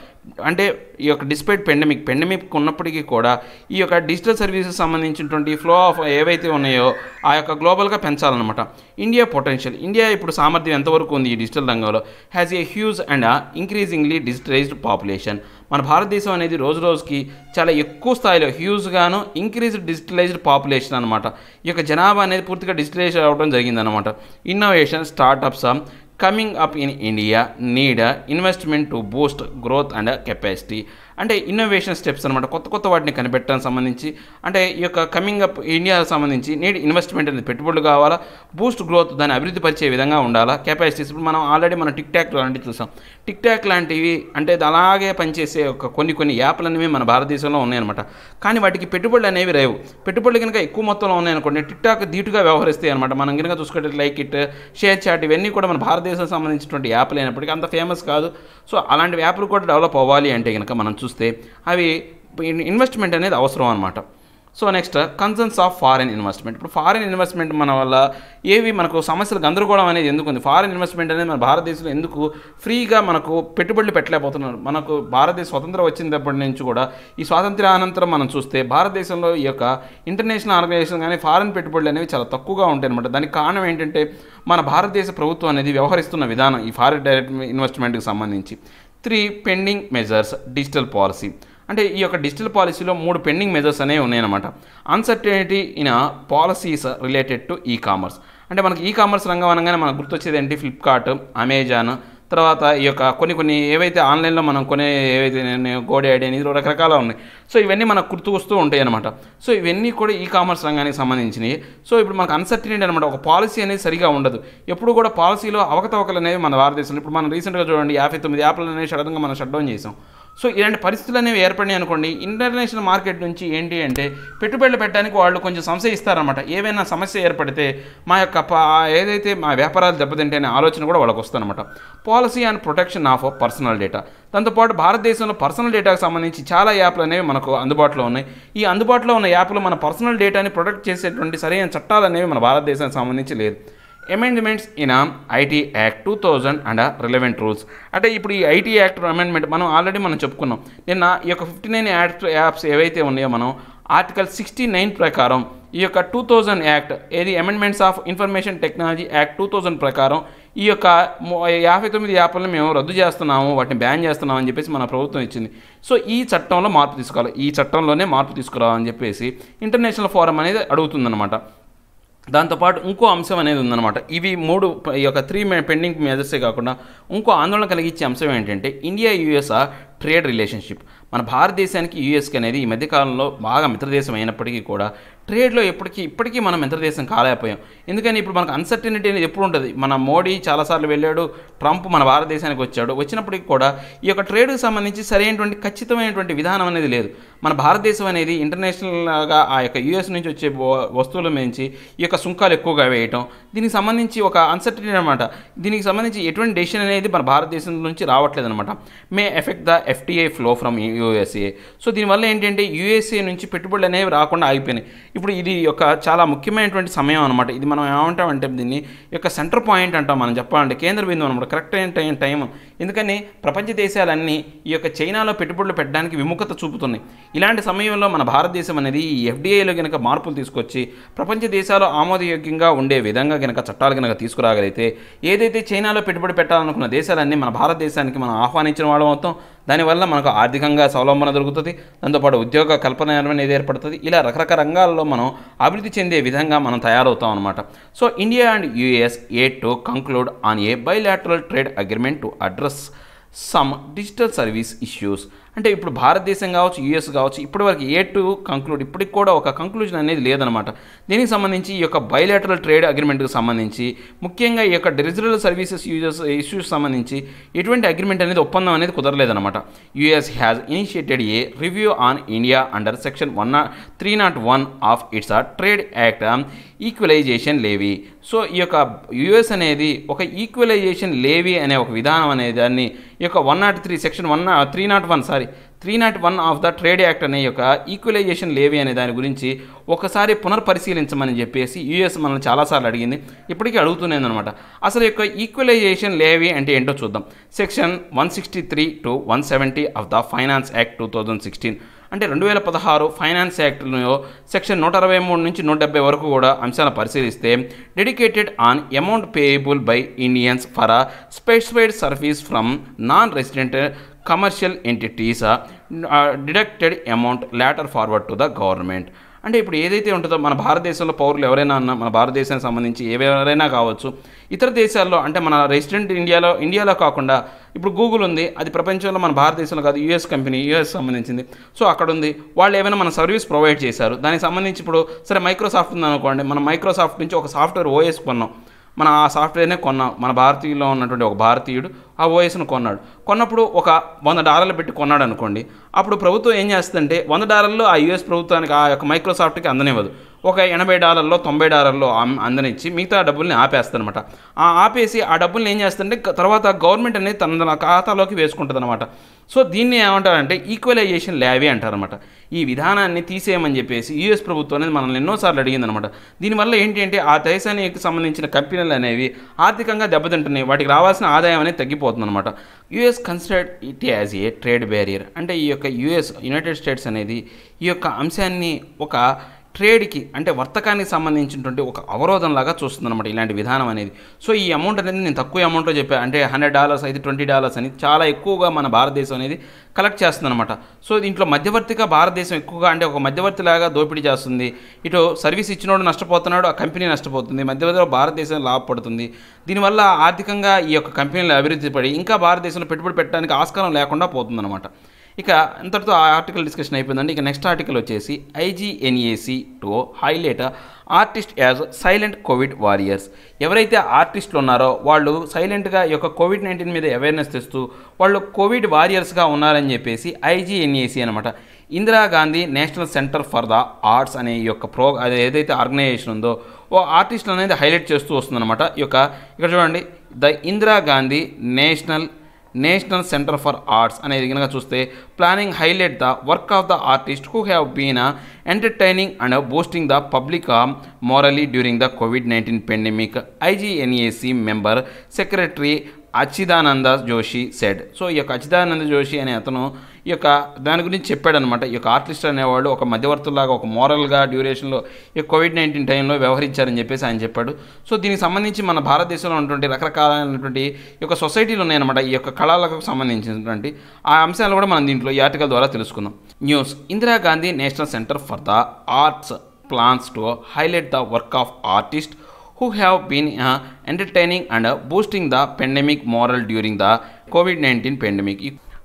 S1: అంటే ఈ యొక్క డిస్పైట్ పెండమిక్ పెండమిక్ ఉన్నప్పటికీ కూడా ఈ యొక్క డిజిటల్ సర్వీసెస్ సంబంధించినటువంటి ఫ్లో ఆఫ్ ఏవైతే ఉన్నాయో ఆ యొక్క గ్లోబల్గా పెంచాలన్నమాట ఇండియా పొటెన్షియల్ ఇండియా ఇప్పుడు సామర్థ్యం ఎంతవరకు ఉంది ఈ డిజిటల్ రంగంలో has a huge and increasingly digitalized population మన భారతదేశం అనేది రోజు రోజుకి చాలా ఎక్కువ స్థాయిలో హ్యూజ్గాను ఇంక్రీజ్డ్ డిజిటలైజ్డ్ పాపులేషన్ అనమాట ఈ యొక్క జనాభా అనేది పూర్తిగా డిజిటలైజ్ అవ్వడం జరిగిందనమాట innovation startups coming up in India need investment to boost growth and capacity అంటే ఇన్నోవేషన్ స్టెప్స్ అనమాట కొత్త కొత్త వాటిని కనిపెట్టడానికి సంబంధించి అంటే ఈ యొక్క కమింగ్ అప్ ఇండియాకి సంబంధించి నీడ్ ఇన్వెస్ట్మెంట్ అనేది పెట్టుబడులు కావాలా బూస్ట్ గ్రోత్ దాన్ని అభివృద్ధి పరిచే విధంగా ఉండాలా కెపాసిటీస్ ఇప్పుడు మనం ఆల్రెడీ మనం టిక్ టాక్ లాంటివి చూసాం టిక్ టాక్ లాంటివి అంటే అలాగే పనిచేసే ఒక కొన్ని కొన్ని యాప్లు అనేవి మన భారతదేశంలో ఉన్నాయన్నమాట కానీ వాటికి పెట్టుబడులు అనేవి రేవు పెట్టుబడులు కనుక ఎక్కువ మొత్తంలో ఉన్నాయనుకోండి టిక్ టాక్ ధీటుగా వ్యవహరిస్తాయి అనమాట మనం కనుక చూసుకుంటే లైక్ ఇట్ షేర్ చాట్ ఇవన్నీ కూడా మన భారతదేశం భారతదేశానికి సంబంధించినటువంటి యాప్లు అయినప్పటికీ అంత ఫేమస్ కాదు సో అలాంటి యాప్లు కూడా డెవలప్ అవ్వాలి అంటే కనుక మనం చూస్తే అవి ఇన్వెస్ట్మెంట్ అనేది అవసరం అనమాట so next concerns of foreign investment ఇప్పుడు ఫారెన్ ఇన్వెస్ట్మెంట్ మన వల్ల ఏవి మనకు సమస్యలు గందరగోళం అనేది ఎందుకుంది ఫారెన్ ఇన్వెస్ట్మెంట్ అనేది మన భారతదేశంలో ఎందుకు ఫ్రీగా మనకు పెట్టుబడులు పెట్టలేకపోతున్నారు మనకు భారతదేశ స్వతంత్రం వచ్చినప్పటి నుంచి కూడా ఈ స్వాతంత్ర అనంతరం మనం చూస్తే భారతదేశంలో ఈ యొక్క ఇంటర్నేషనల్ ఆర్గనైజేషన్ కానీ ఫారెన్ పెట్టుబడులు అనేవి చాలా తక్కువగా ఉంటాయి అనమాట దానికి కారణం ఏంటంటే మన భారతదేశ ప్రభుత్వం అనేది వ్యవహరిస్తున్న విధానం ఈ ఫారెన్ డైరెక్ట్ ఇన్వెస్ట్మెంట్కి సంబంధించి three pending measures digital policy అంటే ఈ యొక్క డిజిటల్ పాలసీలో మూడు పెండింగ్ మెజర్స్ అనేవి ఉన్నాయన్నమాట uncertainty in policies related to e commerce అంటే మనకి ఈ కామర్స్ రంగం అనగానే మనకు గుర్తొచ్చేది ఏంటి ఫ్లిప్కార్ట్ అమెజాన్ తర్వాత ఈ యొక్క కొన్ని కొన్ని ఏవైతే ఆన్లైన్లో మనం కొనే ఏవైతే గోడే ఐడి అని రకరకాల ఉన్నాయి సో ఇవన్నీ మనకు గుర్తు వస్తూ ఉంటాయి అనమాట సో ఇవన్నీ కూడా ఈ కామర్స్ రంగానికి సంబంధించినవి సో ఇప్పుడు మనకు అన్సర్టినిటీ అనమాట ఒక పాలసీ అనేది సరిగా ఉండదు ఎప్పుడు కూడా పాలసీలో అవకతవకలు అనేవి మన భారతదేశంలో ఇప్పుడు మనం రీసెంట్గా చూడండి యాభై తొమ్మిది యాప్లు అనేవి సడన్గా మనం షట్ డౌన్ చేసాం సో ఇలాంటి పరిస్థితులు అనేవి ఏర్పడినాయి అనుకోండి ఇంటర్నేషనల్ మార్కెట్ నుంచి ఏంటి అంటే పెట్టుబడులు పెట్టడానికి వాళ్ళు కొంచెం సంశయ ఇస్తారనమాట ఏవైనా సమస్య ఏర్పడితే మా యొక్క ఏదైతే మా వ్యాపారాలు దెబ్బతింటే అనే ఆలోచన కూడా వాళ్ళకి వస్తుందన్నమాట policy and protection of personal data దాంతోపాటు భారతదేశంలో పర్సనల్ డేటాకు సంబంధించి చాలా యాప్లు అనేవి మనకు అందుబాటులో ఉన్నాయి ఈ అందుబాటులో ఉన్న యాప్లు మన పర్సనల్ డేటాని ప్రొటెక్ట్ చేసేటువంటి సరైన చట్టాలు అనేవి మన భారతదేశానికి సంబంధించి లేదు amendments in IT act two thousand and relevant rules అంటే ఇప్పుడు ఈ ఐటీ యాక్ట్ అమెండ్మెంట్ మనం ఆల్రెడీ మనం చెప్పుకున్నాం నిన్న ఈ యొక్క ఫిఫ్టీ నైన్ యాప్స్ యాప్స్ ఏవైతే ఉన్నాయో మనం ఆర్టికల్ సిక్స్టీ నైన్ ప్రకారం ఈ యొక్క టూ థౌజండ్ యాక్ట్ ఏది amendments of information technology act two thousand ప్రకారం ఈ యొక్క యాభై తొమ్మిది యాప్లను మేము రద్దు చేస్తున్నాము వాటిని బ్యాన్ చేస్తున్నామని చెప్పేసి మన ప్రభుత్వం ఇచ్చింది సో ఈ చట్టంలో మార్పు తీసుకోవాలి ఈ చట్టంలోనే మార్పు తీసుకురావాలని చెప్పేసి ఇంటర్నేషనల్ ఫోరం అనేది అడుగుతుందన్నమాట దాంతోపాటు ఇంకో అంశం అనేది ఉందన్నమాట ఇవి మూడు ఈ యొక్క త్రీ పెండింగ్ మెజర్సే కాకుండా ఇంకో ఆందోళన కలిగించే అంశం ఏంటంటే ఇండియా యుఎస్ ట్రేడ్ రిలేషన్షిప్ మన భారతదేశానికి యుఎస్కి అనేది ఈ మధ్యకాలంలో బాగా మిత్రదేశం అయినప్పటికీ కూడా ట్రేడ్లో ఎప్పటికీ ఇప్పటికీ మనం ఎంత దేశం కాలేకపోయాం ఎందుకని ఇప్పుడు మనకు అన్సర్టినిటీ అనేది ఎప్పుడు ఉంటుంది మన మోడీ చాలాసార్లు వెళ్ళాడు ట్రంప్ మన భారతదేశానికి వచ్చాడు వచ్చినప్పటికీ కూడా ఈ యొక్క ట్రేడ్కి సంబంధించి సరైనటువంటి ఖచ్చితమైనటువంటి విధానం అనేది లేదు మన భారతదేశం అనేది ఇంటర్నేషనల్గా ఆ యొక్క యూఎస్ నుంచి వచ్చే వస్తువుల నుంచి ఈ యొక్క సుంకాలు ఎక్కువగా వేయటం దీనికి సంబంధించి ఒక అన్సర్టినిటీ అనమాట దీనికి సంబంధించి ఎటువంటి డెసిషన్ అనేది మన భారతదేశం నుంచి రావట్లేదు అనమాట may effect the FTI flow from USA so దీనివల్ల ఏంటంటే యూఎస్ఏ నుంచి పెట్టుబడులు అనేవి రాకుండా ఆగిపోయినాయి ఇప్పుడు ఇది ఒక చాలా ముఖ్యమైనటువంటి సమయం అనమాట ఇది మనం ఏమంటామంటే దీన్ని యొక్క సెంటర్ పాయింట్ అంటాం మనం చెప్పాలంటే కేంద్ర బిందువు అనమాట కరెక్ట్ అయిన టైం ఎందుకని ప్రపంచ దేశాలన్నీ ఈ యొక్క చైనాలో పెట్టుబడులు పెట్టడానికి విముఖత చూపుతున్నాయి ఇలాంటి సమయంలో మన భారతదేశం అనేది ఈ ఎఫ్డీఐలో కనుక మార్పులు తీసుకొచ్చి ప్రపంచ దేశాలు ఆమోదయోగ్యంగా ఉండే విధంగా కనుక చట్టాలు కనుక తీసుకురాగలిగితే ఏదైతే చైనాలో పెట్టుబడి పెట్టాలనుకున్న దేశాలన్నీ మన భారతదేశానికి మనం ఆహ్వానించిన వాళ్ళం అవుతాం దానివల్ల మనకు ఆర్థికంగా స్వలంబన దొరుకుతుంది దాంతోపాటు ఉద్యోగ కల్పన అనేది ఏర్పడుతుంది ఇలా రకరకాల రంగాల్లో మనం అభివృద్ధి చెందే విధంగా మనం తయారవుతాం అనమాట so India and USA to conclude on a bilateral trade agreement to address some digital service issues అంటే ఇప్పుడు భారతదేశం కావచ్చు యూఎస్ కావచ్చు ఇప్పటివరకు ఏ టు కంక్లూడ్ ఇప్పటికి కూడా ఒక కంక్లూజన్ అనేది లేదనమాట దీనికి సంబంధించి ఈ యొక్క బయోలేటరల్ ట్రేడ్ అగ్రిమెంట్కి సంబంధించి ముఖ్యంగా ఈ యొక్క డిజిటల్ సర్వీసెస్ యూజర్స్ ఇష్యూస్ సంబంధించి ఎటువంటి అగ్రిమెంట్ అనేది ఒప్పందం అనేది కుదరలేదనమాట US has initiated a review on India under section one three not one of its uh trade act equalization levy so ఈ యొక్క యుఎస్ అనేది ఒక ఈక్వలైజేషన్ లేవి అనే ఒక విధానం అనే దాన్ని ఈ యొక్క one not three section one three not one sorry three not one of the trade act అనే యొక్క ఈక్వలైజేషన్ లేవి అనే దాని గురించి ఒకసారి పునర్పరిశీలించమని చెప్పేసి యూఎస్ మనల్ని చాలాసార్లు అడిగింది ఇప్పటికీ అనమాట అసలు యొక్క ఈక్వలైజేషన్ లేవి అంటే ఏంటో చూద్దాం section one sixty three to one seventy of the finance act two thousand sixteen అంటే రెండు వేల పదహారు ఫైనాన్స్ యాక్ట్లో సెక్షన్ నూట అరవై మూడు నుంచి నూట డెబ్బై వరకు కూడా అంశాలను పరిశీలిస్తే dedicated on amount payable by Indians for a specified service from non resident commercial entities deducted amount later forward to the government అంటే ఇప్పుడు ఏదైతే ఉంటుందో మన భారతదేశంలో పౌరులు ఎవరైనా అన్నా మన భారతదేశానికి సంబంధించి ఎవరైనా కావచ్చు ఇతర దేశాల్లో అంటే మన రెసిడెంట్ ఇండియాలో ఇండియాలో కాకుండా ఇప్పుడు గూగుల్ ఉంది అది ప్రపంచంలో మన భారతదేశంలో కాదు యూఎస్ కంపెనీ యూఎస్ సంబంధించింది సో అక్కడ ఉంది వాళ్ళు ఏమైనా మన సర్వీస్ ప్రొవైడ్ చేశారు దానికి సంబంధించి ఇప్పుడు సరే మైక్రోసాఫ్ట్ ఉంది అనుకోండి మనం మైక్రోసాఫ్ట్ నుంచి ఒక సాఫ్ట్వేర్ ఓఎస్ కొన్నాం మనం ఆ సాఫ్ట్వేర్నే కొన్నాం మన భారతీయుల్లో ఉన్నటువంటి ఒక భారతీయుడు ఆ ఓఎస్ను కొన్నాడు కొన్నప్పుడు ఒక వంద డాలర్లు పెట్టి కొన్నాడు అనుకోండి అప్పుడు ప్రభుత్వం ఏం చేస్తుందంటే వంద డాలర్లు ఆ యుఎస్ ప్రభుత్వానికి ఆ యొక్క మైక్రోసాఫ్ట్కి అందనివ్వదు ఒక ఎనభై డాలర్లో తొంభై డాలర్లో అందనిచ్చి మిగతా డబ్బుల్ని ఆపేస్తుందన్నమాట ఆ ఆపేసి ఆ డబ్బుల్ని ఏం చేస్తుంటే తర్వాత గవర్నమెంట్ అనేది తన ఖాతాలోకి వేసుకుంటుంది అనమాట సో దీన్ని ఏమంటారంటే ఈక్వలైజేషన్ ల్యావీ అంటారనమాట ఈ విధానాన్ని తీసేయమని చెప్పేసి యూఎస్ ప్రభుత్వం అనేది మనల్ని ఎన్నోసార్లు అనమాట దీనివల్ల ఏంటి అంటే ఆ దేశానికి సంబంధించిన కంపెనీలు అనేవి ఆర్థికంగా దెబ్బతింటున్నాయి వాటికి రావాల్సిన ఆదాయం అనేది అనమాట US considered it as a trade barrier అంటే ఈ యొక్క యుఎస్ యునైటెడ్ స్టేట్స్ అనేది ఈ యొక్క అంశాన్ని ఒక ట్రేడ్కి అంటే వర్తకానికి సంబంధించినటువంటి ఒక అవరోధం లాగా చూస్తుందన్నమాట ఇలాంటి విధానం అనేది సో ఈ అమౌంట్ అనేది నేను తక్కువ అమౌంట్లో చెప్పాను అంటే హండ్రెడ్ డాలర్స్ అయితే ట్వంటీ డాలర్స్ అనేది చాలా ఎక్కువగా మన భారతదేశం అనేది కలెక్ట్ చేస్తుందన్నమాట సో దీంట్లో మధ్యవర్తిగా భారతదేశం ఎక్కువగా అంటే ఒక మధ్యవర్తిలాగా దోపిడీ చేస్తుంది ఇటు సర్వీస్ ఇచ్చినోడు నష్టపోతున్నాడు ఆ కంపెనీ నష్టపోతుంది మధ్యవర్తిలో భారతదేశం లాభపడుతుంది దీనివల్ల ఆర్థికంగా ఈ యొక్క కంపెనీలు అభివృద్ధి పడి ఇంకా భారతదేశంలో పెట్టుబడి పెట్టడానికి ఆస్కారం లేకుండా పోతుందన్నమాట ఇక ఇంతటితో ఆ ఆర్టికల్ డిస్కషన్ అయిపోయిందండి ఇక నెక్స్ట్ ఆర్టికల్ వచ్చేసి IGNAC to highlight artist as silent covid warriors ఎవరైతే ఆర్టిస్టులు ఉన్నారో వాళ్ళు సైలెంట్గా ఈ యొక్క కోవిడ్ నైన్టీన్ మీద అవేర్నెస్ తెస్తూ వాళ్ళు కోవిడ్ వారియర్స్గా ఉన్నారని చెప్పేసి ఐజీఎన్ఏసి అనమాట Indira Gandhi national centre for the arts అనే ఈ యొక్క ప్రో అది ఏదైతే ఆర్గనైజేషన్ ఉందో ఓ ఆర్టిస్టులు అనేది హైలైట్ చేస్తూ వస్తుందన్నమాట ఈ యొక్క ఇక్కడ చూడండి the Indira Gandhi national national centre for arts అనేది కనుక చూస్తే planning highlight the work of the artist who have been entertaining and boosting the public morally during the Covid nineteen pandemic ఐజీఎన్ఏసి member secretary అచ్చిదానంద Joshi said so ఈ యొక్క అచ్యుదానంద జోషి అనే అతను ఈ యొక్క దాని గురించి అనమాట ఈ యొక్క ఆర్టిస్ట్ అనేవాడు ఒక మధ్యవర్తులాగా ఒక మోరల్గా డ్యూరేషన్లో ఈ కోవిడ్ నైన్టీన్ టైంలో వ్యవహరించారని చెప్పేసి ఆయన చెప్పాడు సో దీనికి సంబంధించి మన భారతదేశంలో ఉన్నటువంటి రకరకాలైనటువంటి ఈ యొక్క సొసైటీలు ఉన్నాయన్నమాట ఈ యొక్క కళలకు సంబంధించినటువంటి ఆ అంశాలు కూడా మనం దీంట్లో ఈ ఆర్టికల్ ద్వారా తెలుసుకుందాం news Indira Gandhi national centre for the arts plans to highlight the work of artist who have been entertaining and boosting the pandemic moral during the Covid nineteen pandemic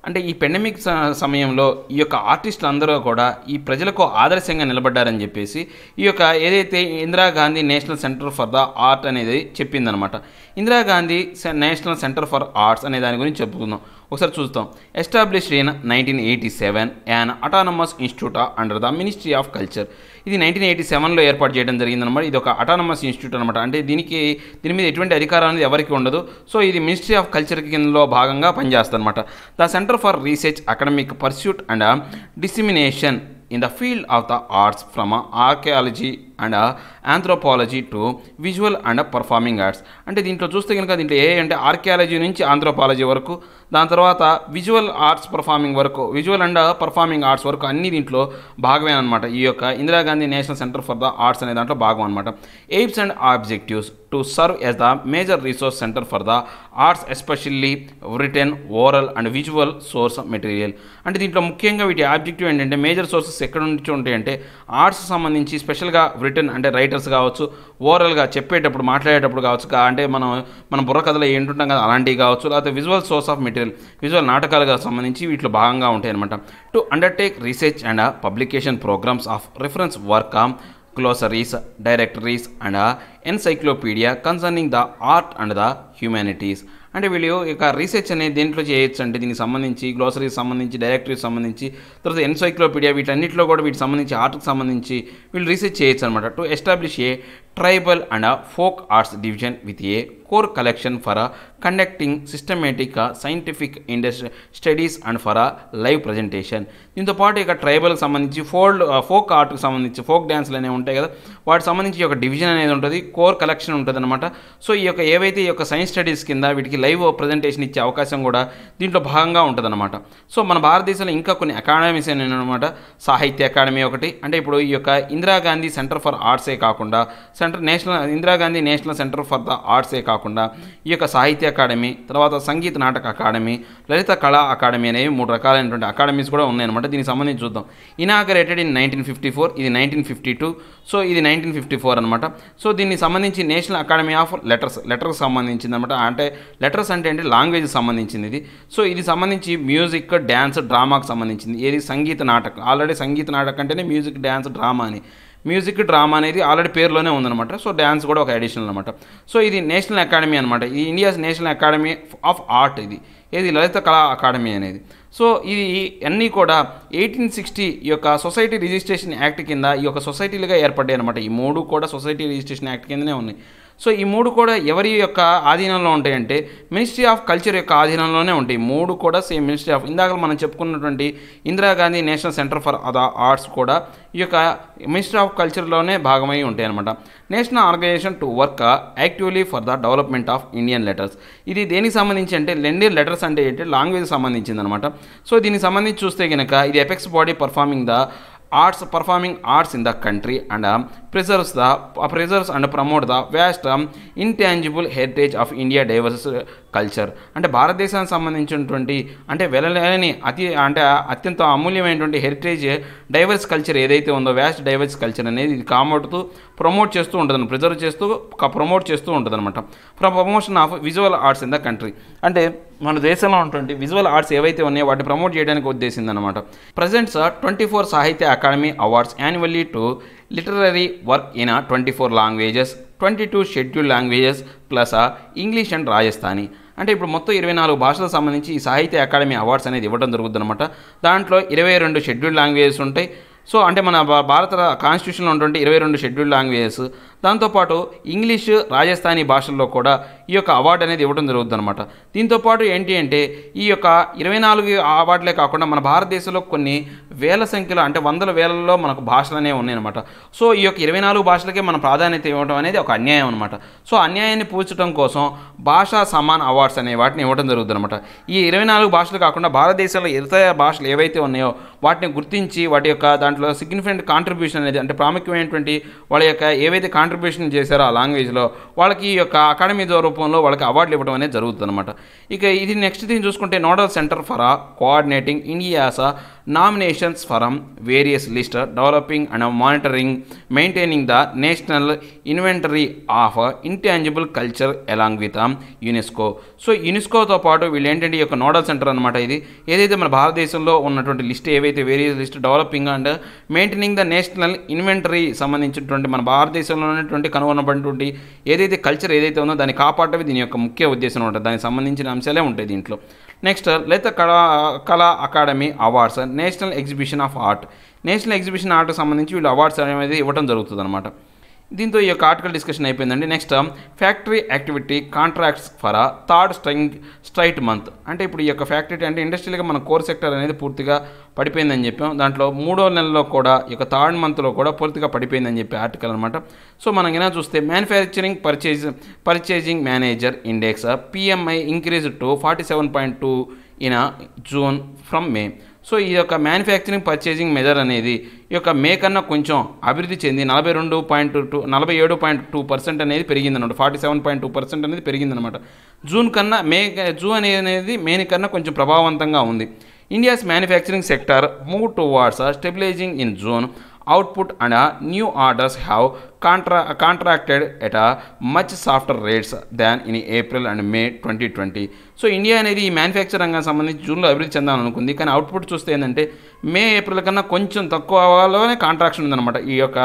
S1: అంటే ఈ పెండమిక్ సమయంలో ఈ యొక్క ఆర్టిస్టులు అందరూ కూడా ఈ ప్రజలకు ఆదర్శంగా నిలబడ్డారని చెప్పేసి ఈ యొక్క ఏదైతే Indira Gandhi national centre for the art అనేది చెప్పిందనమాట Indira Gandhi national centre for arts అనే దాని గురించి చెప్పుకుందాం ఒకసారి చూస్తాం established in nineteen eighty seven an autonomous institute under the ministry of culture ఇది నైన్టీన్ ఎయిటీ సెవెన్లో ఏర్పాటు చేయడం జరిగిందనమాట ఇది ఒక అటానమస్ ఇన్స్టిట్యూట్ అనమాట అంటే దీనికి దీని మీద ఎటువంటి అధికారం అనేది ఎవరికి ఉండదు సో ఇది మినిస్ట్రీ ఆఫ్ కల్చర్ కిందలో భాగంగా పనిచేస్తుందన్నమాట the centre for research academic pursuit and dissemination in the field of the arts from archaeology and anthropology to visual and performing arts అంటే దీంట్లో చూస్తే కనుక దీంట్లో ఏ అంటే ఆర్కియాలజీ నుంచి ఆంథ్రోపాలజీ వరకు దాని తర్వాత విజువల్ ఆర్ట్స్ పర్ఫార్మింగ్ వరకు విజువల్ అండ్ పర్ఫార్మింగ్ ఆర్ట్స్ వరకు అన్ని దీంట్లో భాగమే అనమాట ఈ యొక్క Indira Gandhi national centre for the arts అనే దాంట్లో భాగం అనమాట aims and objectives to serve as the major resource centre for the arts especially return oral and visual source material అంటే దీంట్లో ముఖ్యంగా వీటి ఆబ్జెక్టివ్ ఏంటంటే మేజర్ సోర్సెస్ ఎక్కడ నుంచి ఉంటాయంటే ఆర్ట్స్ సంబంధించి స్పెషల్గా రిటర్న్ అంటే రైటర్స్ కావచ్చు ఓరల్గా చెప్పేటప్పుడు మాట్లాడేటప్పుడు కావచ్చు అంటే మనం మన బుర్ర కథలో ఏంటుంటాం కదా అలాంటివి కావచ్చు లేకపోతే visual source of material visual నాటకాలకు సంబంధించి వీటిలో భాగంగా ఉంటాయి అనమాట to undertake research and publication programmes of reference work glossaries, directories and encyclopedia concerning the art and the humanities అంటే వీళ్ళు ఇక రీసెర్చ్ అనేది దేంట్లో చేయొచ్చు అంటే దీనికి సంబంధించి గ్లోసరీకి సంబంధించి డైరెక్టరీకి సంబంధించి తర్వాత ఎన్సైక్లోపీడియా వీటన్నిటిలో కూడా వీటికి సంబంధించి ఆర్ట్కి సంబంధించి వీళ్ళు రీసెర్చ్ చేయొచ్చు అనమాట to establish a tribal and folk arts division with a core collection for conducting systematic scientific industry studies and for live presentation పాటు ఇక ట్రైబల్కి సంబంధించి ఫోల్డ్ ఫోక్ ఆర్ట్కి సంబంధించి ఫోక్ డ్యాన్స్లు అనేవి ఉంటాయి కదా వాటికి సంబంధించి ఒక డివిజన్ అనేది ఉంటుంది కోర్ కలెక్షన్ ఉంటుంది అనమాట సో ఈ యొక్క ఏవైతే ఈ యొక్క సైన్స్ హై స్టడీస్ కింద వీటికి లైవ్ ప్రజెంటేషన్ ఇచ్చే అవకాశం కూడా దీంట్లో భాగంగా ఉంటుందన్నమాట సో మన భారతదేశంలో ఇంకా కొన్ని అకాడమీస్ అనమాట సాహిత్య అకాడమీ ఒకటి అంటే ఇప్పుడు ఈ యొక్క ఇందిరాగాంధీ సెంటర్ ఫర్ ఆర్ట్సే కాకుండా centre national Indira Gandhi national centre for the ఆర్ట్సే కాకుండా ఈ యొక్క సాహిత్య అకాడమీ తర్వాత సంగీత నాటక అకాడమీ లలిత కళా అకాడమీ అనేవి మూడు రకాలైనటువంటి అకాడమీస్ కూడా ఉన్నాయన్నమాట దీనికి సంబంధించి చూద్దాం inaugurated in nineteen fifty four ఇది నైన్టీన్ ఫిఫ్టీ టూ సో ఇది నైన్టీన్ ఫిఫ్టీ ఫోర్ అనమాట సో దీనికి సంబంధించి నేషనల్ అకాడమీ ఆఫ్ లెటర్స్ లెటర్కి సంబంధించిన అనమాట అంటే లెటర్స్ అంటే ఏంటి లాంగ్వేజ్కి సంబంధించింది ఇది సో ఇది సంబంధించి మ్యూజిక్ డ్యాన్స్ డ్రామాకు సంబంధించింది ఏది సంగీత నాటకం ఆల్రెడీ సంగీత నాటకం అంటేనే మ్యూజిక్ డ్యాన్స్ డ్రామా అని మ్యూజిక్ డ్రామా అనేది ఆల్రెడీ పేరులోనే ఉందన్నమాట సో డ్యాన్స్ కూడా ఒక అడిషనల్ అనమాట సో ఇది నేషనల్ అకాడమీ అనమాట ఈ India's national academy of art ఇది ఇది లలిత కళా అకాడమీ అనేది సో ఇది అన్నీ కూడా ఎయిటీన్ సిక్స్టీ ఈ యొక్క సొసైటీ రిజిస్ట్రేషన్ యాక్ట్ కింద ఈ యొక్క సొసైటీలుగా ఏర్పడ్డాయి అనమాట ఈ మూడు కూడా సొసైటీ రిజిస్ట్రేషన్ యాక్ట్ కిందనే ఉన్నాయి సో ఈ మూడు కూడా ఎవరి యొక్క ఆధీనంలో ఉంటాయంటే మినిస్ట్రీ ఆఫ్ కల్చర్ యొక్క ఆధీనంలోనే ఉంటాయి మూడు కూడా సేమ్ మినిస్ట్రీ ఆఫ్ ఇందాక మనం చెప్పుకున్నటువంటి Indira Gandhi national centre for arts కూడా ఈ యొక్క మినిస్ట్రీ ఆఫ్ కల్చర్లోనే భాగమై ఉంటాయి అనమాట national organisation to work actively for the development of Indian letters ఇది దేనికి సంబంధించి అంటే ఇండియన్ లెటర్స్ అంటే ఏంటి లాంగ్వేజ్ సంబంధించింది అనమాట సో దీనికి సంబంధించి చూస్తే కనుక ఇది apex body performing the arts performing arts in the country and um, preserves the uh, preserves and promote the vast um, intangible heritage of India diverse culture అంటే భారతదేశానికి సంబంధించినటువంటి అంటే వెళ్ళలేని అతి అంటే అత్యంత అమూల్యమైనటువంటి హెరిటేజ్ డైవర్స్ కల్చర్ ఏదైతే ఉందో వ్యాస్ట్ డైవర్స్ కల్చర్ అనేది ఇది కామడుతూ ప్రమోట్ చేస్తూ ఉంటుంది ప్రిజర్వ్ చేస్తూ ప్రమోట్ చేస్తూ ఉంటుంది అనమాట from promotion of visual arts in the country అంటే మన దేశంలో ఉన్నటువంటి విజువల్ ఆర్ట్స్ ఏవైతే ఉన్నాయో వాటిని ప్రమోట్ చేయడానికి ఉద్దేశిందనమాట present sir twenty four Sahitya Akademi awards annually to literary work in twenty four languages twenty two schedule languages plus English and Rajasthani అంటే ఇప్పుడు మొత్తం ఇరవై నాలుగు భాషలకు సంబంధించి ఈ సాహిత్య అకాడమీ అవార్డ్స్ అనేది ఇవ్వడం జరుగుతుందన్నమాట దాంట్లో ఇరవై రెండు షెడ్యూల్డ్ లాంగ్వేజెస్ ఉంటాయి సో అంటే మన భారత కాన్స్టిట్యూషన్లో ఉన్నటువంటి ఇరవై రెండు షెడ్యూల్డ్ లాంగ్వేజెస్ దాంతోపాటు ఇంగ్లీష్ రాజస్థానీ భాషల్లో కూడా ఈ యొక్క అవార్డు అనేది ఇవ్వడం జరుగుతుందన్నమాట దీంతోపాటు ఏంటి అంటే ఈ యొక్క ఇరవై నాలుగు అవార్డులే కాకుండా మన భారతదేశంలో కొన్ని వేల సంఖ్యలో అంటే వందల వేలలో మనకు భాషలు అనేవి ఉన్నాయన్నమాట సో ఈ యొక్క ఇరవై నాలుగు భాషలకే మన ప్రాధాన్యత ఇవ్వడం అనేది ఒక అన్యాయం అనమాట సో అన్యాయాన్ని పూడ్చడం కోసం భాషా సమాన్ అవార్డ్స్ అనే వాటిని ఇవ్వడం జరుగుతుందన్నమాట ఈ ఇరవై నాలుగు భాషలు కాకుండా భారతదేశంలో ఇతర భాషలు ఏవైతే ఉన్నాయో వాటిని గుర్తించి వాటి యొక్క దాంట్లో సిగ్నిఫికెంట్ కాంట్రిబ్యూషన్ అనేది అంటే ప్రాముఖ్యమైనటువంటి వాళ్ళ యొక్క ఏవైతే కాంట్రిబ్యూషన్ కాంట్రిబ్యూషన్ చేశారు ఆ లాంగ్వేజ్లో వాళ్ళకి ఈ యొక్క అకాడమీ రూపంలో వాళ్ళకి అవార్డులు ఇవ్వడం అనేది జరుగుతుందన్నమాట ఇక ఇది నెక్స్ట్ థింగ్ చూసుకుంటే nodal centre for coordinating India's nominations from various list developing and monitoring maintaining the national inventory of intangible culture along with UNESCO so యునెస్కోతో పాటు వీళ్ళు ఏంటంటే ఈ యొక్క నోడల్ సెంటర్ అనమాట ఇది ఏదైతే మన భారతదేశంలో ఉన్నటువంటి లిస్ట్ ఏవైతే various list developing and maintaining the national inventory సంబంధించినటువంటి మన భారతదేశంలో అనేటువంటి కనుగొనబడినటువంటి ఏదైతే కల్చర్ ఏదైతే ఉందో దాన్ని కాపాడటమే దీని యొక్క ముఖ్య ఉద్దేశం ఉంటుంది దానికి సంబంధించిన అంశాలే ఉంటాయి దీంట్లో next Lalit Kala Kala Akademi awards national exhibition of art national exhibition ఆర్ట్కి సంబంధించి వీళ్ళు అవార్డ్స్ అనేది ఇవ్వడం జరుగుతుంది అనమాట దీంతో ఈ యొక్క ఆర్టికల్ డిస్కషన్ అయిపోయిందండి next factory activity contracts for third string straight month అంటే ఇప్పుడు ఈ యొక్క ఫ్యాక్టరీ అంటే ఇండస్ట్రియల్గా మన కోర్ సెక్టర్ అనేది పూర్తిగా పడిపోయిందని చెప్పాం దాంట్లో మూడో నెలలో కూడా ఈ యొక్క థర్డ్ మంత్లో కూడా పూర్తిగా పడిపోయిందని చెప్పి ఆర్టికల్ అనమాట సో మనం ఇలా చూస్తే manufacturing purchase purchasing manager index PMI increase to forty seven point two in June from May so ఈ యొక్క మ్యానుఫ్యాక్చరింగ్ పర్చేసింగ్ మెజర్ అనేది ఈ యొక్క మే కన్నా కొంచెం అభివృద్ధి చెంది నలభై రెండు పాయింట్ టూ నలభై ఏడు పాయింట్ టూ పర్సెంట్ అనేది అనమాట forty seven point two percent అనేది పెరిగిందనమాట జూన్ కన్నా మే జూన్ అనేది మేని కన్నా కొంచెం ప్రభావవంతంగా ఉంది India's manufacturing sector move towards stabilising in June output and uh, new orders have contra contracted at a much softer rates than in April and May 2020. So India అనేది ఈ manufacture రంగానికి సంబంధించి జూన్లో అభివృద్ధి చెందాలని అనుకుంది కానీ అవుట్పుట్ చూస్తే ఏంటంటే మే ఏప్రిల్ కన్నా కొంచెం తక్కువలోనే కాంట్రాక్షన్ ఉందన్నమాట ఈ యొక్క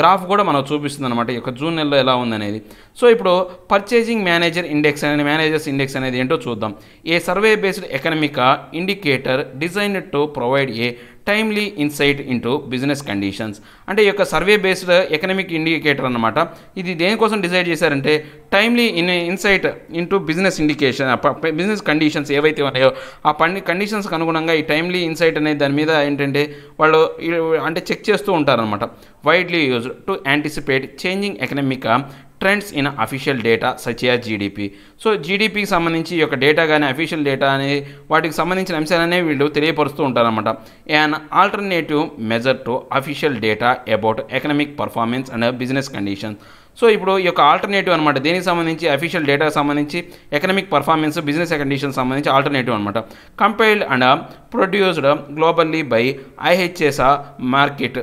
S1: గ్రాఫ్ కూడా మనకు చూపిస్తుంది అనమాట ఈ యొక్క జూన్ నెలలో ఎలా ఉందనేది సో ఇప్పుడు పర్చేజింగ్ మేనేజర్ ఇండెక్స్ అనేది మేనేజర్స్ ఇండెక్స్ అనేది ఏంటో చూద్దాం a survey based economic indicator design to provide a timely insight into business conditions అంటే ఈ యొక్క సర్వే బేస్డ్ ఎకనమిక్ ఇండికేటర్ అనమాట ఇది దేనికోసం డిసైడ్ చేశారంటే timely in insight into business indication business conditions ఏవైతే ఉన్నాయో ఆ పండి కండిషన్స్కి అనుగుణంగా ఈ టైమ్లీ ఇన్సైట్ అనేది దాని మీద ఏంటంటే వాళ్ళు అంటే చెక్ చేస్తూ ఉంటారనమాట widely used to anticipate changing economic trends in official data such as GDP so జీడిపికి సంబంధించి ఈ యొక్క డేటా కానీ అఫీషియల్ డేటా అనే వాటికి సంబంధించిన అంశాలనే వీళ్ళు తెలియపరుస్తూ ఉంటారన్నమాట and alternative measure to official data about economic performance and business condition so ఇప్పుడు ఈ యొక్క ఆల్టర్నేటివ్ అనమాట దేనికి సంబంధించి అఫీషియల్ డేటా సంబంధించి ఎకనామిక్ పర్ఫార్మెన్స్ బిజినెస్ కండిషన్ సంబంధించి ఆల్టర్నేటివ్ అనమాట compiled and produced globally by IHS Markit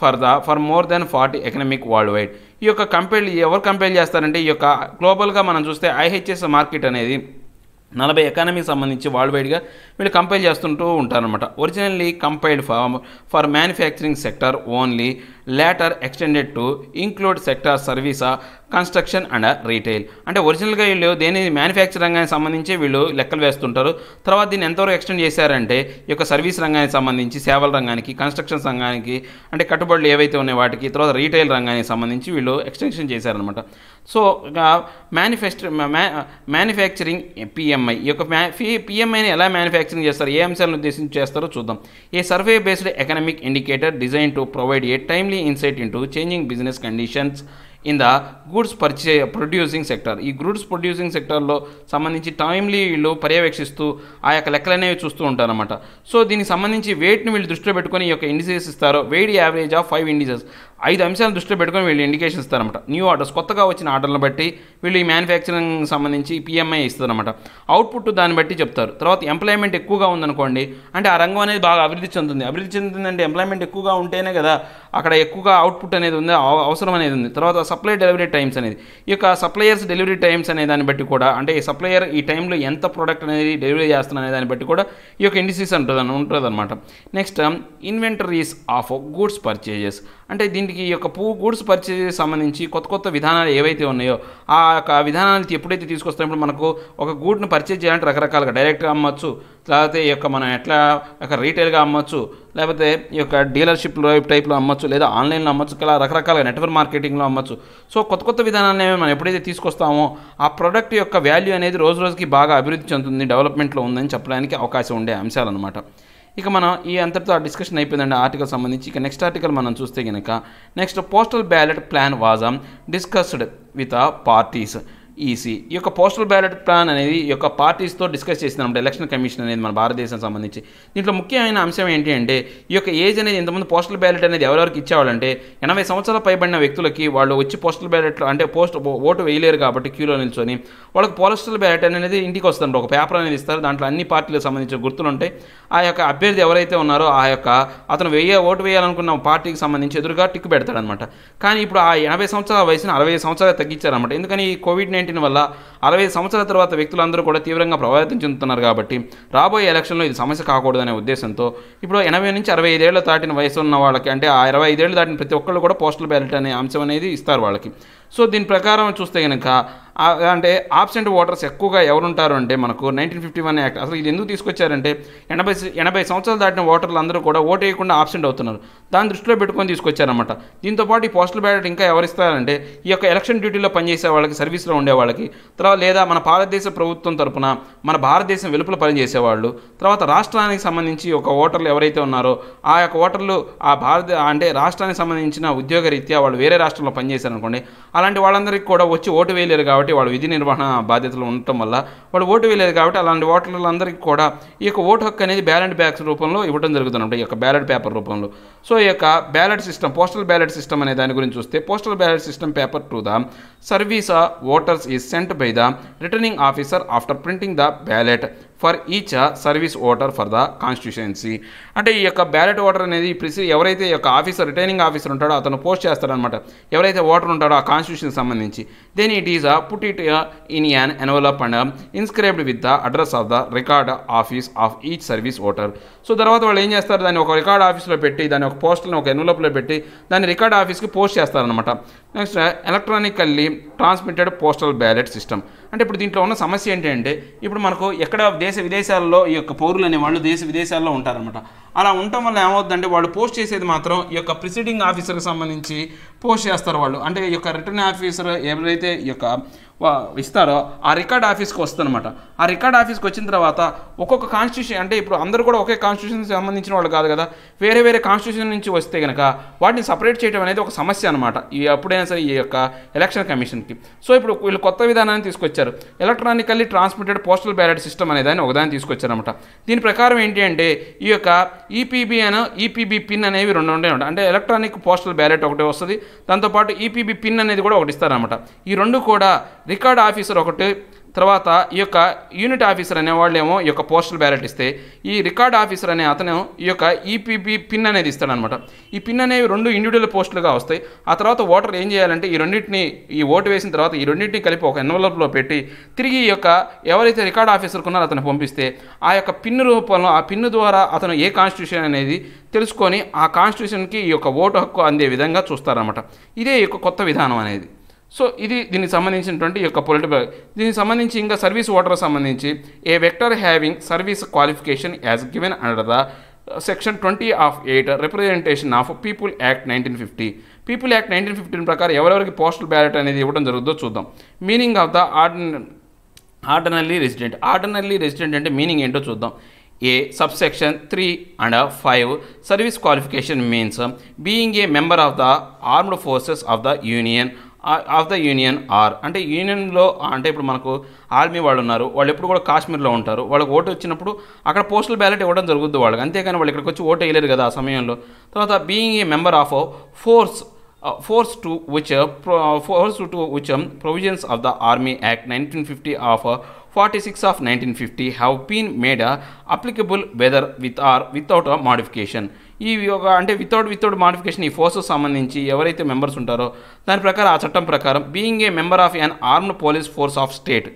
S1: for the for more than forty economic world wide ఈ యొక్క కంపేర్ ఎవరు కంపేర్ చేస్తారంటే ఈ యొక్క గ్లోబల్గా మనం చూస్తే ఐహెచ్ఎస్ మార్కెట్ అనేది నలభై ఎకానమీకి సంబంధించి వరల్డ్ వైడ్గా వీళ్ళు కంపైల్ చేస్తుంటూ ఉంటారనమాట originally compiled form for manufacturing sector only later extended to include sector సర్వీసా కన్స్ట్రక్షన్ అండ్ రీటైల్ అంటే ఒరిజినల్గా వీళ్ళు దేని మ్యానుఫ్యాక్చర్ రంగానికి సంబంధించి వీళ్ళు లెక్కలు వేస్తుంటారు తర్వాత దీన్ని ఎంతవరకు ఎక్స్టెండ్ చేశారంటే ఈ యొక్క సర్వీస్ రంగానికి సంబంధించి సేవల రంగానికి కన్స్ట్రక్షన్ రంగానికి అంటే కట్టుబడులు ఏవైతే ఉన్నాయో వాటికి తర్వాత రీటైల్ రంగానికి సంబంధించి వీళ్ళు ఎక్స్టెన్షన్ చేశారనమాట సో మ్యానుఫ్యాక్చర్ మ్యానుఫ్యాక్చరింగ్ పిఎంఐ ఈ యొక్క పిఎంఐని ఎలా మ్యానుఫ్యాక్చర్ మ్యానుఫ్యాక్చరింగ్ చేస్తారు ఏ అంశాలను ఉద్దేశించి చేస్తారో చూద్దాం ఈ survey based economic indicator design to provide a timely insight in changing business conditions in the goods purchase producing sector ఈ గూడ్స్ ప్రొడ్యూసింగ్ సెక్టర్లో సంబంధించి టైమ్లీ వీళ్ళు పర్యవేక్షిస్తూ ఆ యొక్క లెక్కలు అనేవి చూస్తూ ఉంటారనమాట సో దీనికి సంబంధించి వెయిట్ని వీళ్ళు దృష్టిలో పెట్టుకొని ఈ యొక్క ఇండిసెస్ ఇస్తారో weight average of five indices ఐదు అంశాలను దృష్టిలో పెట్టుకొని వీళ్ళు ఇండికేషన్ ఇస్తారనమాట న్యూ ఆర్డర్స్ కొత్తగా వచ్చిన ఆర్డర్లను బట్టి వీళ్ళు ఈ మ్యానుఫ్యాక్చరింగ్ సంబంధించి పిఎంఐ ఇస్తారన్నమాట అవుట్పుట్ దాన్ని బట్టి చెప్తారు తర్వాత ఎంప్లాయ్మెంట్ ఎక్కువగా ఉందనుకోండి అంటే ఆ రంగం అనేది బాగా అభివృద్ధి చెందుతుంది అభివృద్ధి చెందుతుందంటే ఎంప్లాయ్మెంట్ ఎక్కువగా ఉంటేనే కదా అక్కడ ఎక్కువగా అవుట్పుట్ అనేది ఉంది అవసరం అనేది ఉంది తర్వాత సప్లై డెలివరీ టైమ్స్ అనేది ఈ యొక్క సప్లయర్స్ డెలివరీ టైమ్స్ అనే దాన్ని బట్టి కూడా అంటే ఈ సప్లయర్ ఈ టైంలో ఎంత ప్రోడక్ట్ అనేది డెలివరీ చేస్తున్న అనే దాన్ని బట్టి కూడా ఈ యొక్క ఇండిసీస్ ఉంటుంది అనమాట next inventories of goods purchases అంటే దీనికి ఈ యొక్క పూ గూడ్స్ పర్చేజెస్ సంబంధించి కొత్త కొత్త విధానాలు ఏవైతే ఉన్నాయో ఆ యొక్క విధానాలు ఎప్పుడైతే తీసుకొస్తున్నప్పుడు మనకు ఒక గూడ్ను పర్చేజ్ చేయాలంటే రకరకాలుగా డైరెక్ట్గా అమ్మచ్చు లేకపోతే ఈ యొక్క మనం ఎట్లా ఒక రీటైల్గా అమ్మొచ్చు లేకపోతే ఈ యొక్క డీలర్షిప్ టైప్లో అమ్మొచ్చు లేదా ఆన్లైన్లో అమ్మొచ్చు ఇలా రకరకాల నెట్వర్క్ మార్కెటింగ్లో అమ్మొచ్చు సో కొత్త కొత్త విధానాలను మనం ఎప్పుడైతే తీసుకొస్తామో ఆ ప్రోడక్ట్ యొక్క వాల్యూ అనేది రోజు రోజుకి బాగా అభివృద్ధి చెందుతుంది డెవలప్మెంట్లో ఉందని చెప్పడానికి అవకాశం ఉండే అంశాలు అనమాట ఇక మనం ఈ అంతటితో ఆ డిస్కషన్ అయిపోయిందండి ఆర్టికల్ సంబంధించి ఇక నెక్స్ట్ ఆర్టికల్ మనం చూస్తే కనుక next postal ballot plan was discussed with parties EC ఈ యొక్క పోస్టల్ బ్యాలెట్ ప్లాన్ అనేది ఈ యొక్క పార్టీస్తో డిస్కస్ చేసిందన్నమాట ఎలక్షన్ కమిషన్ అనేది మన భారతదేశం సంబంధించి దీంట్లో ముఖ్యమైన అంశం ఏంటి అంటే ఈ యొక్క ఏజ్ అనేది ఇంతకుముందు పోస్టల్ బ్యాలెట్ అనేది ఎవరెవరికి ఇచ్చేవాళ్ళంటే ఎనభై సంవత్సరాల పైబడిన వ్యక్తులకి వాళ్ళు వచ్చి పోస్టల్ బ్యాలెట్లో అంటే పోస్ట్ ఓటు వేయలేరు కాబట్టి క్యూలో నిల్చొని వాళ్ళకి పోస్టల్ బ్యాలెట్ అనేది ఇంటికి వస్తుంది ఒక పేపర్ అనేది ఇస్తారు దాంట్లో అన్ని పార్టీలకు సంబంధించిన గుర్తులు ఉంటాయి ఆ యొక్క అభ్యర్థి ఎవరైతే ఉన్నారో ఆ యొక్క అతను వెయ్య ఓటు వేయాలనుకున్న పార్టీకి సంబంధించి ఎదురుగా టిక్ పెడతాడనమాట కానీ ఇప్పుడు ఆ ఎనభై సంవత్సరాల వయసును అరవై సంవత్సరాలు తగ్గించారనమాట ఎందుకని ఈ కోవిడ్ నైన్టీన్ నైన్టీన్ వల్ల అరవై సంవత్సరాల తర్వాత వ్యక్తులందరూ కూడా తీవ్రంగా ప్రభావితం చెందుతున్నారు కాబట్టి రాబోయే ఎలక్షన్లో ఇది సమస్య కాకూడదనే ఉద్దేశంతో ఇప్పుడు ఎనభై నుంచి అరవై ఐదేళ్ల దాటిన వయసు ఉన్న వాళ్ళకి అంటే ఆ ఇరవై ఐదేళ్ళు దాటిన ప్రతి ఒక్కళ్ళు కూడా పోస్టల్ బ్యాలెట్ అనే అంశం అనేది ఇస్తారు వాళ్ళకి సో దీని ప్రకారం చూస్తే కనుక అంటే ఆబ్సెంట్ ఓటర్స్ ఎక్కువగా ఉంటారు అంటే మనకు నైన్టీన్ ఫిఫ్టీ వన్ యాక్ట్ అసలు ఇది ఎందుకు తీసుకొచ్చారంటే ఎనభై ఎనభై సంవత్సరాలు దాటిన ఓటర్లు అందరూ కూడా ఓటు వేయకుండా ఆబ్సెంట్ అవుతున్నారు దాన్ని దృష్టిలో పెట్టుకొని తీసుకొచ్చారనమాట దీంతోపాటు ఈ పోస్టల్ బ్యాలెట్ ఇంకా ఎవరిస్తారంటే ఈ యొక్క ఎలక్షన్ డ్యూటీలో పనిచేసే వాళ్ళకి సర్వీస్లో ఉండే వాళ్ళకి తర్వాత లేదా మన భారతదేశ ప్రభుత్వం తరపున మన భారతదేశం వెలుపల పనిచేసేవాళ్ళు తర్వాత రాష్ట్రానికి సంబంధించి ఒక ఓటర్లు ఎవరైతే ఉన్నారో ఆ యొక్క ఓటర్లు ఆ భారత అంటే రాష్ట్రానికి సంబంధించిన ఉద్యోగ రీత్యా వాళ్ళు వేరే రాష్ట్రంలో పనిచేశారనుకోండి అలాంటి వాళ్ళందరికీ కూడా వచ్చి ఓటు వేయలేరు కాబట్టి వాళ్ళు విధి నిర్వహణ బాధ్యతలు ఉండటం వల్ల వాళ్ళు ఓటు వేయలేరు కాబట్టి అలాంటి ఓటర్లందరికీ కూడా ఈ యొక్క ఓటు హక్కు అనేది బ్యాలెట్ బ్యాగ్స్ రూపంలో ఇవ్వడం జరుగుతుందంట ఈ యొక్క బ్యాలెట్ పేపర్ రూపంలో సో ఈ యొక్క ballot system postal ballot system అనే దాని గురించి చూస్తే postal ballot system paper to the service of voters is sent by the returning officer after printing the ballot for each service voter for the constituency అంటే ఈ యొక్క ballot voter అనేది ప్రిసి ఎవరైతే యొక్క ఆఫీసర్ రిటైనింగ్ ఆఫీసర్ ఉంటాడో అతను post చేస్తాడనమాట ఎవరైతే voter ఉంటాడో ఆ కాన్స్టిట్యూషన్కి సంబంధించి then it is put it in an envelope and inscribed with the address of the record office of each service voter so తర్వాత వాళ్ళు ఏం చేస్తారు దాన్ని ఒక రికార్డ్ ఆఫీస్లో పెట్టి దాని ఒక పోస్టల్ని ఒక ఎన్వలప్లో పెట్టి దాన్ని రికార్డ్ ఆఫీస్కి పోస్ట్ చేస్తారనమాట next electronically transmitted postal ballot system అంటే ఇప్పుడు దీంట్లో ఉన్న సమస్య ఏంటంటే ఇప్పుడు మనకు ఎక్కడ దేశ విదేశాల్లో ఈ యొక్క పౌరులు అనే వాళ్ళు దేశ విదేశాల్లో ఉంటారనమాట అలా ఉండటం వల్ల ఏమవుతుందంటే వాళ్ళు పోస్ట్ చేసేది మాత్రం ఈ యొక్క ప్రిసైడింగ్ ఆఫీసర్కి సంబంధించి పోస్ట్ చేస్తారు వాళ్ళు అంటే ఈ యొక్క రిటర్న్ ఆఫీసర్ ఎవరైతే ఈ యొక్క ఇస్తారో ఆ రికార్డ్ ఆఫీస్కి వస్తుందన్నమాట ఆ రికార్డ్ ఆఫీస్కి వచ్చిన తర్వాత ఒక్కొక్క కాన్స్టిట్యూషన్ అంటే ఇప్పుడు అందరూ కూడా ఒకే కాన్స్టిట్యూషన్కి సంబంధించిన వాళ్ళు కాదు కదా వేరే వేరే కాన్స్టిట్యూషన్ నుంచి వస్తే కనుక వాటిని సపరేట్ చేయడం అనేది ఒక సమస్య అనమాట ఈ అప్పుడైనా సరే ఈ యొక్క ఎలక్షన్ కమిషన్కి సో ఇప్పుడు వీళ్ళు కొత్త విధానాన్ని తీసుకొచ్చారు electronically transmitted postal ballot system దాన్ని ఒకదాన్ని తీసుకొచ్చారనమాట దీని ప్రకారం ఏంటి అంటే ఈ యొక్క ఈపీబీ e అను ఈపీబీ e పిన్ అనేవి రెండు ఉండే ఉంటాయి అంటే ఎలక్ట్రానిక్ పోస్టల్ బ్యాలెట్ ఒకటి వస్తుంది దాంతోపాటు ఈపీబీ e పిన్ అనేది కూడా ఒకటి ఇస్తారనమాట ఈ రెండు కూడా రికార్డ్ ఆఫీసర్ ఒకటి తర్వాత ఈ యొక్క యూనిట్ ఆఫీసర్ అనేవాళ్ళు ఏమో ఈ యొక్క పోస్టల్ బ్యాలెట్ ఇస్తే ఈ రికార్డ్ ఆఫీసర్ అనే అతను ఈ యొక్క ఈపీపీ పిన్ అనేది ఇస్తాడనమాట ఈ పిన్ అనేవి రెండు ఇండివిజువల్ పోస్టులుగా వస్తాయి ఆ తర్వాత ఓటర్ ఏం చేయాలంటే ఈ రెండింటిని ఈ ఓటు వేసిన తర్వాత ఈ రెండింటిని కలిపి ఒక ఎన్వలప్లో పెట్టి తిరిగి ఈ యొక్క ఎవరైతే రికార్డ్ ఆఫీసర్కి ఉన్నారో అతను పంపిస్తే ఆ యొక్క పిన్ రూపంలో ఆ పిన్ ద్వారా అతను ఏ కాన్స్టిట్యూషన్ అనేది తెలుసుకొని ఆ కాన్స్టిట్యూషన్కి ఈ యొక్క ఓటు హక్కు అందే విధంగా చూస్తారనమాట ఇదే యొక్క కొత్త విధానం అనేది సో ఇది దీనికి సంబంధించినటువంటి యొక్క పొలిటికల్ దీనికి సంబంధించి ఇంకా సర్వీస్ ఓటర్ సంబంధించి a elector having service qualification as given under the uh, section twenty of eight representation of people act nineteen fifty people act nineteen fifteen ప్రకారం ఎవరెవరికి పోస్టల్ బ్యాలెట్ అనేది ఇవ్వడం జరుగుతుందో చూద్దాం మీనింగ్ ఆఫ్ ద ఆర్డిన ordinarily resident ordinarily resident అంటే meaning ఏంటో చూద్దాం a subsection three and five service qualification means being a member of the armed forces of the union of the union are అంటే యూనియన్లో అంటే ఇప్పుడు మనకు ఆర్మీ వాళ్ళు ఉన్నారు వాళ్ళు ఎప్పుడు కూడా కాశ్మీర్లో ఉంటారు వాళ్ళకి ఓటు వచ్చినప్పుడు అక్కడ పోస్టల్ బ్యాలెట్ ఇవ్వడం జరుగుద్దు వాళ్ళకి అంతేకాని వాళ్ళు ఇక్కడికి వచ్చి ఓటు వేయలేరు కదా ఆ సమయంలో తర్వాత being a member of force force to which force to which provisions of the army act nineteen fifty of forty six of nineteen fifty have been made applicable whether with or without modification ఈ ఒక అంటే without without modification ఈ forces సంబంధించి ఎవరైతే members ఉంటారో దాని ప్రకారం ఆ చట్టం ప్రకారం being a member of an armed police force of state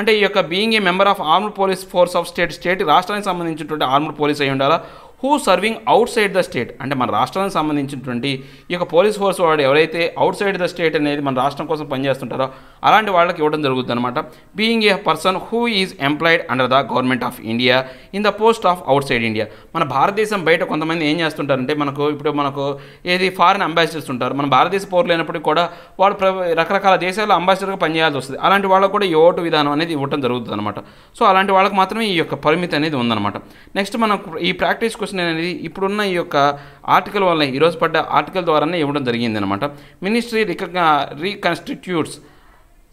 S1: అంటే ఈ యొక్క being a member of armed police force of state state రాష్ట్రానికి సంబంధించినటువంటి ఆర్మ్డ్ పోలీస్ అయి ఉండాలా who serving outside the state అంటే మన రాష్ట్రానికి సంబంధించినటువంటి ఈ యొక్క పోలీస్ ఫోర్స్ వాడు ఎవరైతే అవుట్ సైడ్ ద స్టేట్ అనేది మన రాష్ట్రం కోసం పనిచేస్తుంటారో అలాంటి వాళ్ళకి ఇవ్వడం జరుగుతుంది అనమాట being a person who is employed under the government of India in the post of outside India మన భారతదేశం బయట కొంతమంది ఏం చేస్తుంటారంటే మనకు ఇప్పుడు మనకు ఏది ఫారిన్ అంబాసిడర్స్ ఉంటారు మన భారతదేశ పౌరులు అయినప్పటికీ కూడా వాళ్ళు రకరకాల దేశాల్లో అంబాసిడర్గా పనిచేయాల్సి వస్తుంది అలాంటి వాళ్ళకు కూడా ఈ ఓటు విధానం అనేది ఇవ్వడం జరుగుతుంది అనమాట సో అలాంటి వాళ్ళకి మాత్రమే ఈ యొక్క పరిమితి అనేది ఉందన్నమాట నెక్స్ట్ మనం ఈ ప్రాక్టీస్ క్వశ్చన్ అనేది ఇప్పుడున్న ఈ యొక్క ఆర్టికల్ వల్ల ఈరోజు పడ్డ ఆర్టికల్ ద్వారానే ఇవ్వడం జరిగిందనమాట మినిస్ట్రీ రికగ్నా రీకన్స్టిట్యూట్స్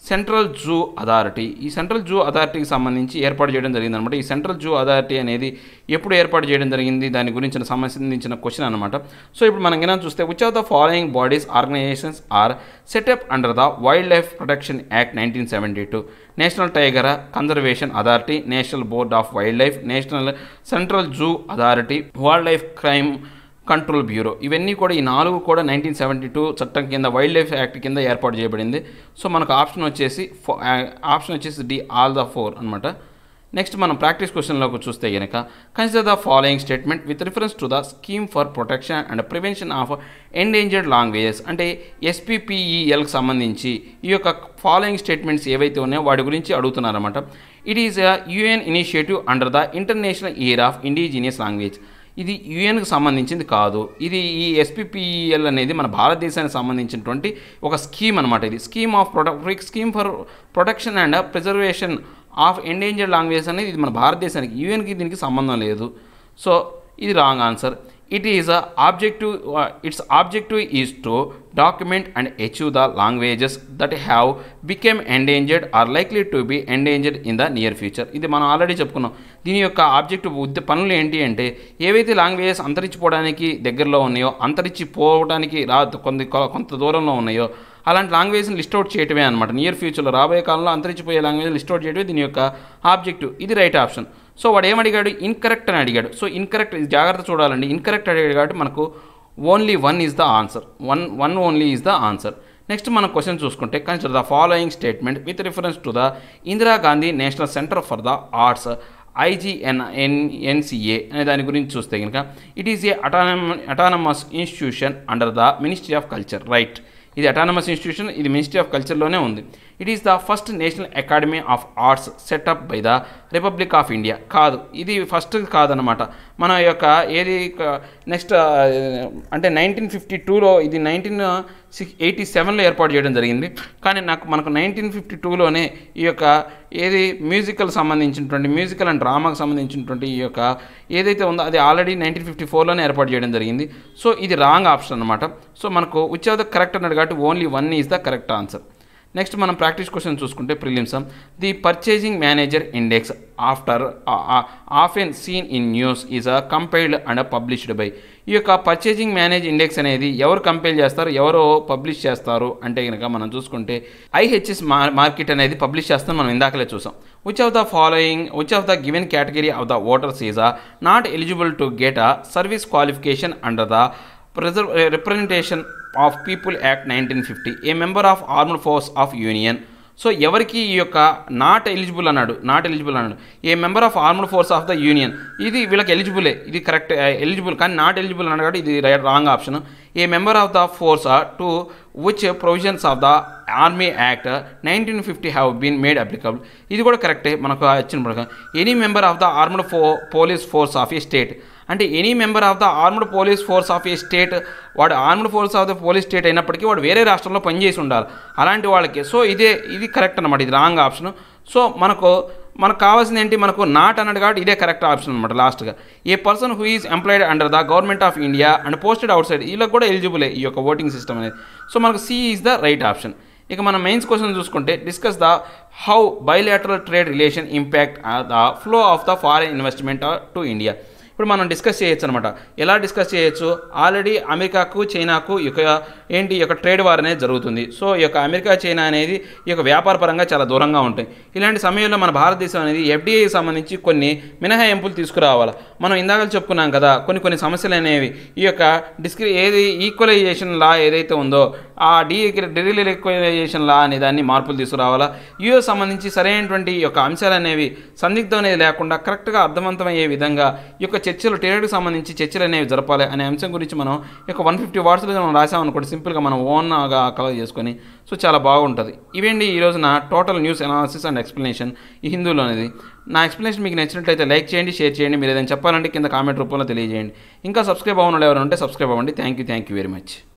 S1: సెంట్రల్ జూ అథారిటీ ఈ సెంట్రల్ జూ అథారిటీకి సంబంధించి ఏర్పాటు చేయడం జరిగింది అనమాట ఈ సెంట్రల్ జూ అథారిటీ అనేది ఎప్పుడు ఏర్పాటు చేయడం జరిగింది దాని గురించిన సంబంధించిన క్వశ్చన్ అనమాట సో ఇప్పుడు మనం ఏమైనా చూస్తే which of the following bodies organisations are set up under the wildlife protection act nineteen seventy two national tiger conservation authority national board of wildlife national central zoo authority wildlife crime control bureau ఇవన్నీ కూడా ఈ నాలుగు కూడా nineteen seventy two చట్టం కింద wild life act కింద ఏర్పాటు చేయబడింది సో మనకు ఆప్షన్ వచ్చేసి ఆప్షన్ వచ్చేసి డి ఆల్ ద ఫోర్ అనమాట నెక్స్ట్ మనం ప్రాక్టీస్ క్వశ్చన్లోకి చూస్తే కనుక consider the following statement with reference to the scheme for protection and prevention of endangered languages అంటే ఎస్పీపీఈఎల్కి e సంబంధించి ఈ యొక్క ఫాలోయింగ్ స్టేట్మెంట్స్ ఏవైతే ఉన్నాయో వాటి గురించి అడుగుతున్నారన్నమాట it is a UN initiative under the international year of indigenous language ఇది యుఎన్కి సంబంధించింది కాదు ఇది ఈ ఎస్పీపీఎల్ అనేది మన భారతదేశానికి సంబంధించినటువంటి ఒక స్కీమ్ అనమాట ఇది scheme of product scheme for protection and preservation of endangered languages అనేది ఇది మన భారతదేశానికి యుఎన్కి దీనికి సంబంధం లేదు సో ఇది wrong answer it is objective it's objective is to document and achieve the languages that have become endangered or likely to be endangered in the near future ఇది మనం ఆల్రెడీ చెప్పుకున్నాం దీని యొక్క ఆబ్జెక్టివ్ ఉద్య పనులు ఏంటి అంటే ఏవైతే లాంగ్వేజెస్ అంతరించిపోవడానికి దగ్గరలో ఉన్నాయో అంతరించిపోవడానికి రా కొంత కొంత దూరంలో ఉన్నాయో అలాంటి లాంగ్వేజ్ని లిస్ట్ అవుట్ చేయటమే అనమాట నియర్ ఫ్యూచర్లో రాబోయే కాలంలో అంతరించిపోయే లాంగ్వేజ్ లిస్ట్ అవుట్ చేయడమే దీని యొక్క ఆబ్జెక్టివ్ ఇది రైట్ ఆప్షన్ సో వాడు ఏమడిగాడు ఇన్కరెక్ట్ అని అడిగాడు సో ఇన్కరెక్ట్ జాగ్రత్త చూడాలండి ఇన్కరెక్ట్ అడిగాడు కాబట్టి మనకు only one is the answer one one only is the answer next మనం క్వశ్చన్ చూసుకుంటే consider the following statement with reference to the Indira Gandhi national centre for the arts ఐజిఎన్ N NCA అనే దాని గురించి చూస్తే కనుక it is a అటానమ autonomous institution under the ministry of culture right ఇది autonomous institution ఇది ministry of కల్చర్లోనే ఉంది it is the first national academy of arts setup by the republic of India కాదు ఇది ఫస్ట్ కాదనమాట మన యొక్క ఏది నెక్స్ట్ అంటే నైన్టీన్ ఫిఫ్టీ టూలో ఇది నైన్టీన్ సిక్స్ ఎయిటీ సెవెన్లో ఏర్పాటు చేయడం జరిగింది కానీ నాకు మనకు నైన్టీన్ ఫిఫ్టీ టూలోనే ఈ యొక్క ఏది మ్యూజికల్ సంబంధించినటువంటి మ్యూజికల్ అండ్ డ్రామాకు సంబంధించినటువంటి ఈ యొక్క ఏదైతే ఉందో అది ఆల్రెడీ నైన్టీన్ ఫిఫ్టీ ఫోర్లోనే ఏర్పాటు చేయడం జరిగింది సో ఇది రాంగ్ ఆప్షన్ అనమాట సో మనకు వచ్చేది కరెక్ట్ అన్నాడు కాబట్టి only one is the correct answer next మనం ప్రాక్టీస్ క్వశ్చన్ చూసుకుంటే prelims the purchasing manager index after of an seen in news is a compiled and published by ఈ యొక్క పర్చేజింగ్ మేనేజ్ ఇండెక్స్ అనేది ఎవరు కంపైల్ చేస్తారు ఎవరు పబ్లిష్ చేస్తారు అంటే కనుక మనం చూసుకుంటే ఐహెచ్ఎస్ మార్కెట్ అనేది పబ్లిష్ చేస్తాం మనం ఇందాకలే చూసాం which of the following which of the given category of the voters is not eligible to get a service qualification under the preserve representation of people act nineteen fifty a member of armed force of union so ఎవరికి ఈ యొక్క not eligible అన్నాడు not eligible అన్నాడు a member of armed force of the union ఇది వీళ్ళకి ఎలిజిబులే ఇది correct eligible కానీ నాట్ ఎలిజిబుల్ అన్నాడు ఇది wrong option a member of the force to which provisions of the army act nineteen fifty have been made applicable ఇది కూడా కరెక్టే మనకు ఇచ్చిన ప్రకారం any member of the armed ఫో police force of a state అంటే any member of the armed police force of a state వాడు armed force of the police state అయినప్పటికీ వాడు వేరే రాష్ట్రంలో పనిచేసి ఉండాలి అలాంటి వాళ్ళకి సో ఇదే ఇది కరెక్ట్ అనమాట ఇది రాంగ్ ఆప్షన్ సో మనకు మనకు కావాల్సింది ఏంటి మనకు నాట్ అన్నాడు కాబట్టి ఇదే కరెక్ట్ ఆప్షన్ అనమాట లాస్ట్గా a person who is employed under the government of India and posted outside వీళ్ళకి కూడా ఎలిజిబులే ఈ యొక్క ఓటింగ్ సిస్టమ్ అనేది సో మనకు C is the right option ఇక మనం మెయిన్స్ క్వశ్చన్ చూసుకుంటే discuss the how bilateral trade relation impact the flow of the foreign investment to India ఇప్పుడు మనం డిస్కస్ చేయొచ్చు అనమాట ఎలా డిస్కస్ చేయొచ్చు ఆల్రెడీ అమెరికాకు చైనాకు యొక్క ఏంటి యొక్క ట్రేడ్ వార్ అనేది జరుగుతుంది సో ఈ యొక్క అమెరికా చైనా అనేది ఈ యొక్క వ్యాపార పరంగా చాలా దూరంగా ఉంటాయి ఇలాంటి సమయంలో మన భారతదేశం అనేది ఎఫ్డీఐకి సంబంధించి కొన్ని మినహాయింపులు తీసుకురావాలి మనం ఇందాక చెప్పుకున్నాం కదా కొన్ని కొన్ని సమస్యలు అనేవి ఈ యొక్క డిస్క్రి ఏది ఈక్వలైజేషన్ లా ఏదైతే ఉందో ఆ డీ డీలిక్వైజేషన్లా అనే దాన్ని మార్పులు తీసుకురావాలా యూఎస్ సంబంధించి సరైనటువంటి యొక్క అంశాలు అనేవి సందిగ్ధం అనేది లేకుండా కరెక్ట్గా అర్థవంతమయ్యే విధంగా ఈ యొక్క చర్చలు టేడర్కి సంబంధించి చర్చలు అనేవి జరపాలి అనే అంశం గురించి మనం యొక్క వన్ ఫిఫ్టీ వాట్స్లో మనం రాసామనుకోండి సింపుల్గా మనం ఓన్గా కలర్ చేసుకొని సో చాలా బాగుంటుంది ఇవేండి ఈ రోజున total news analysis and explanation ఈ హిందూలో అనేది నా ఎక్స్ప్లెనేషన్ మీకు నచ్చినట్లయితే లైక్ చేయండి షేర్ చేయండి మీరు ఏదైనా చెప్పాలంటే కింద కామెంట్ రూపంలో తెలియజేయండి ఇంకా సబ్స్క్రైబ్ అవ్వడం ఎవరు ఉంటే సబ్స్క్రైబ్ అవ్వండి thank you thank you very much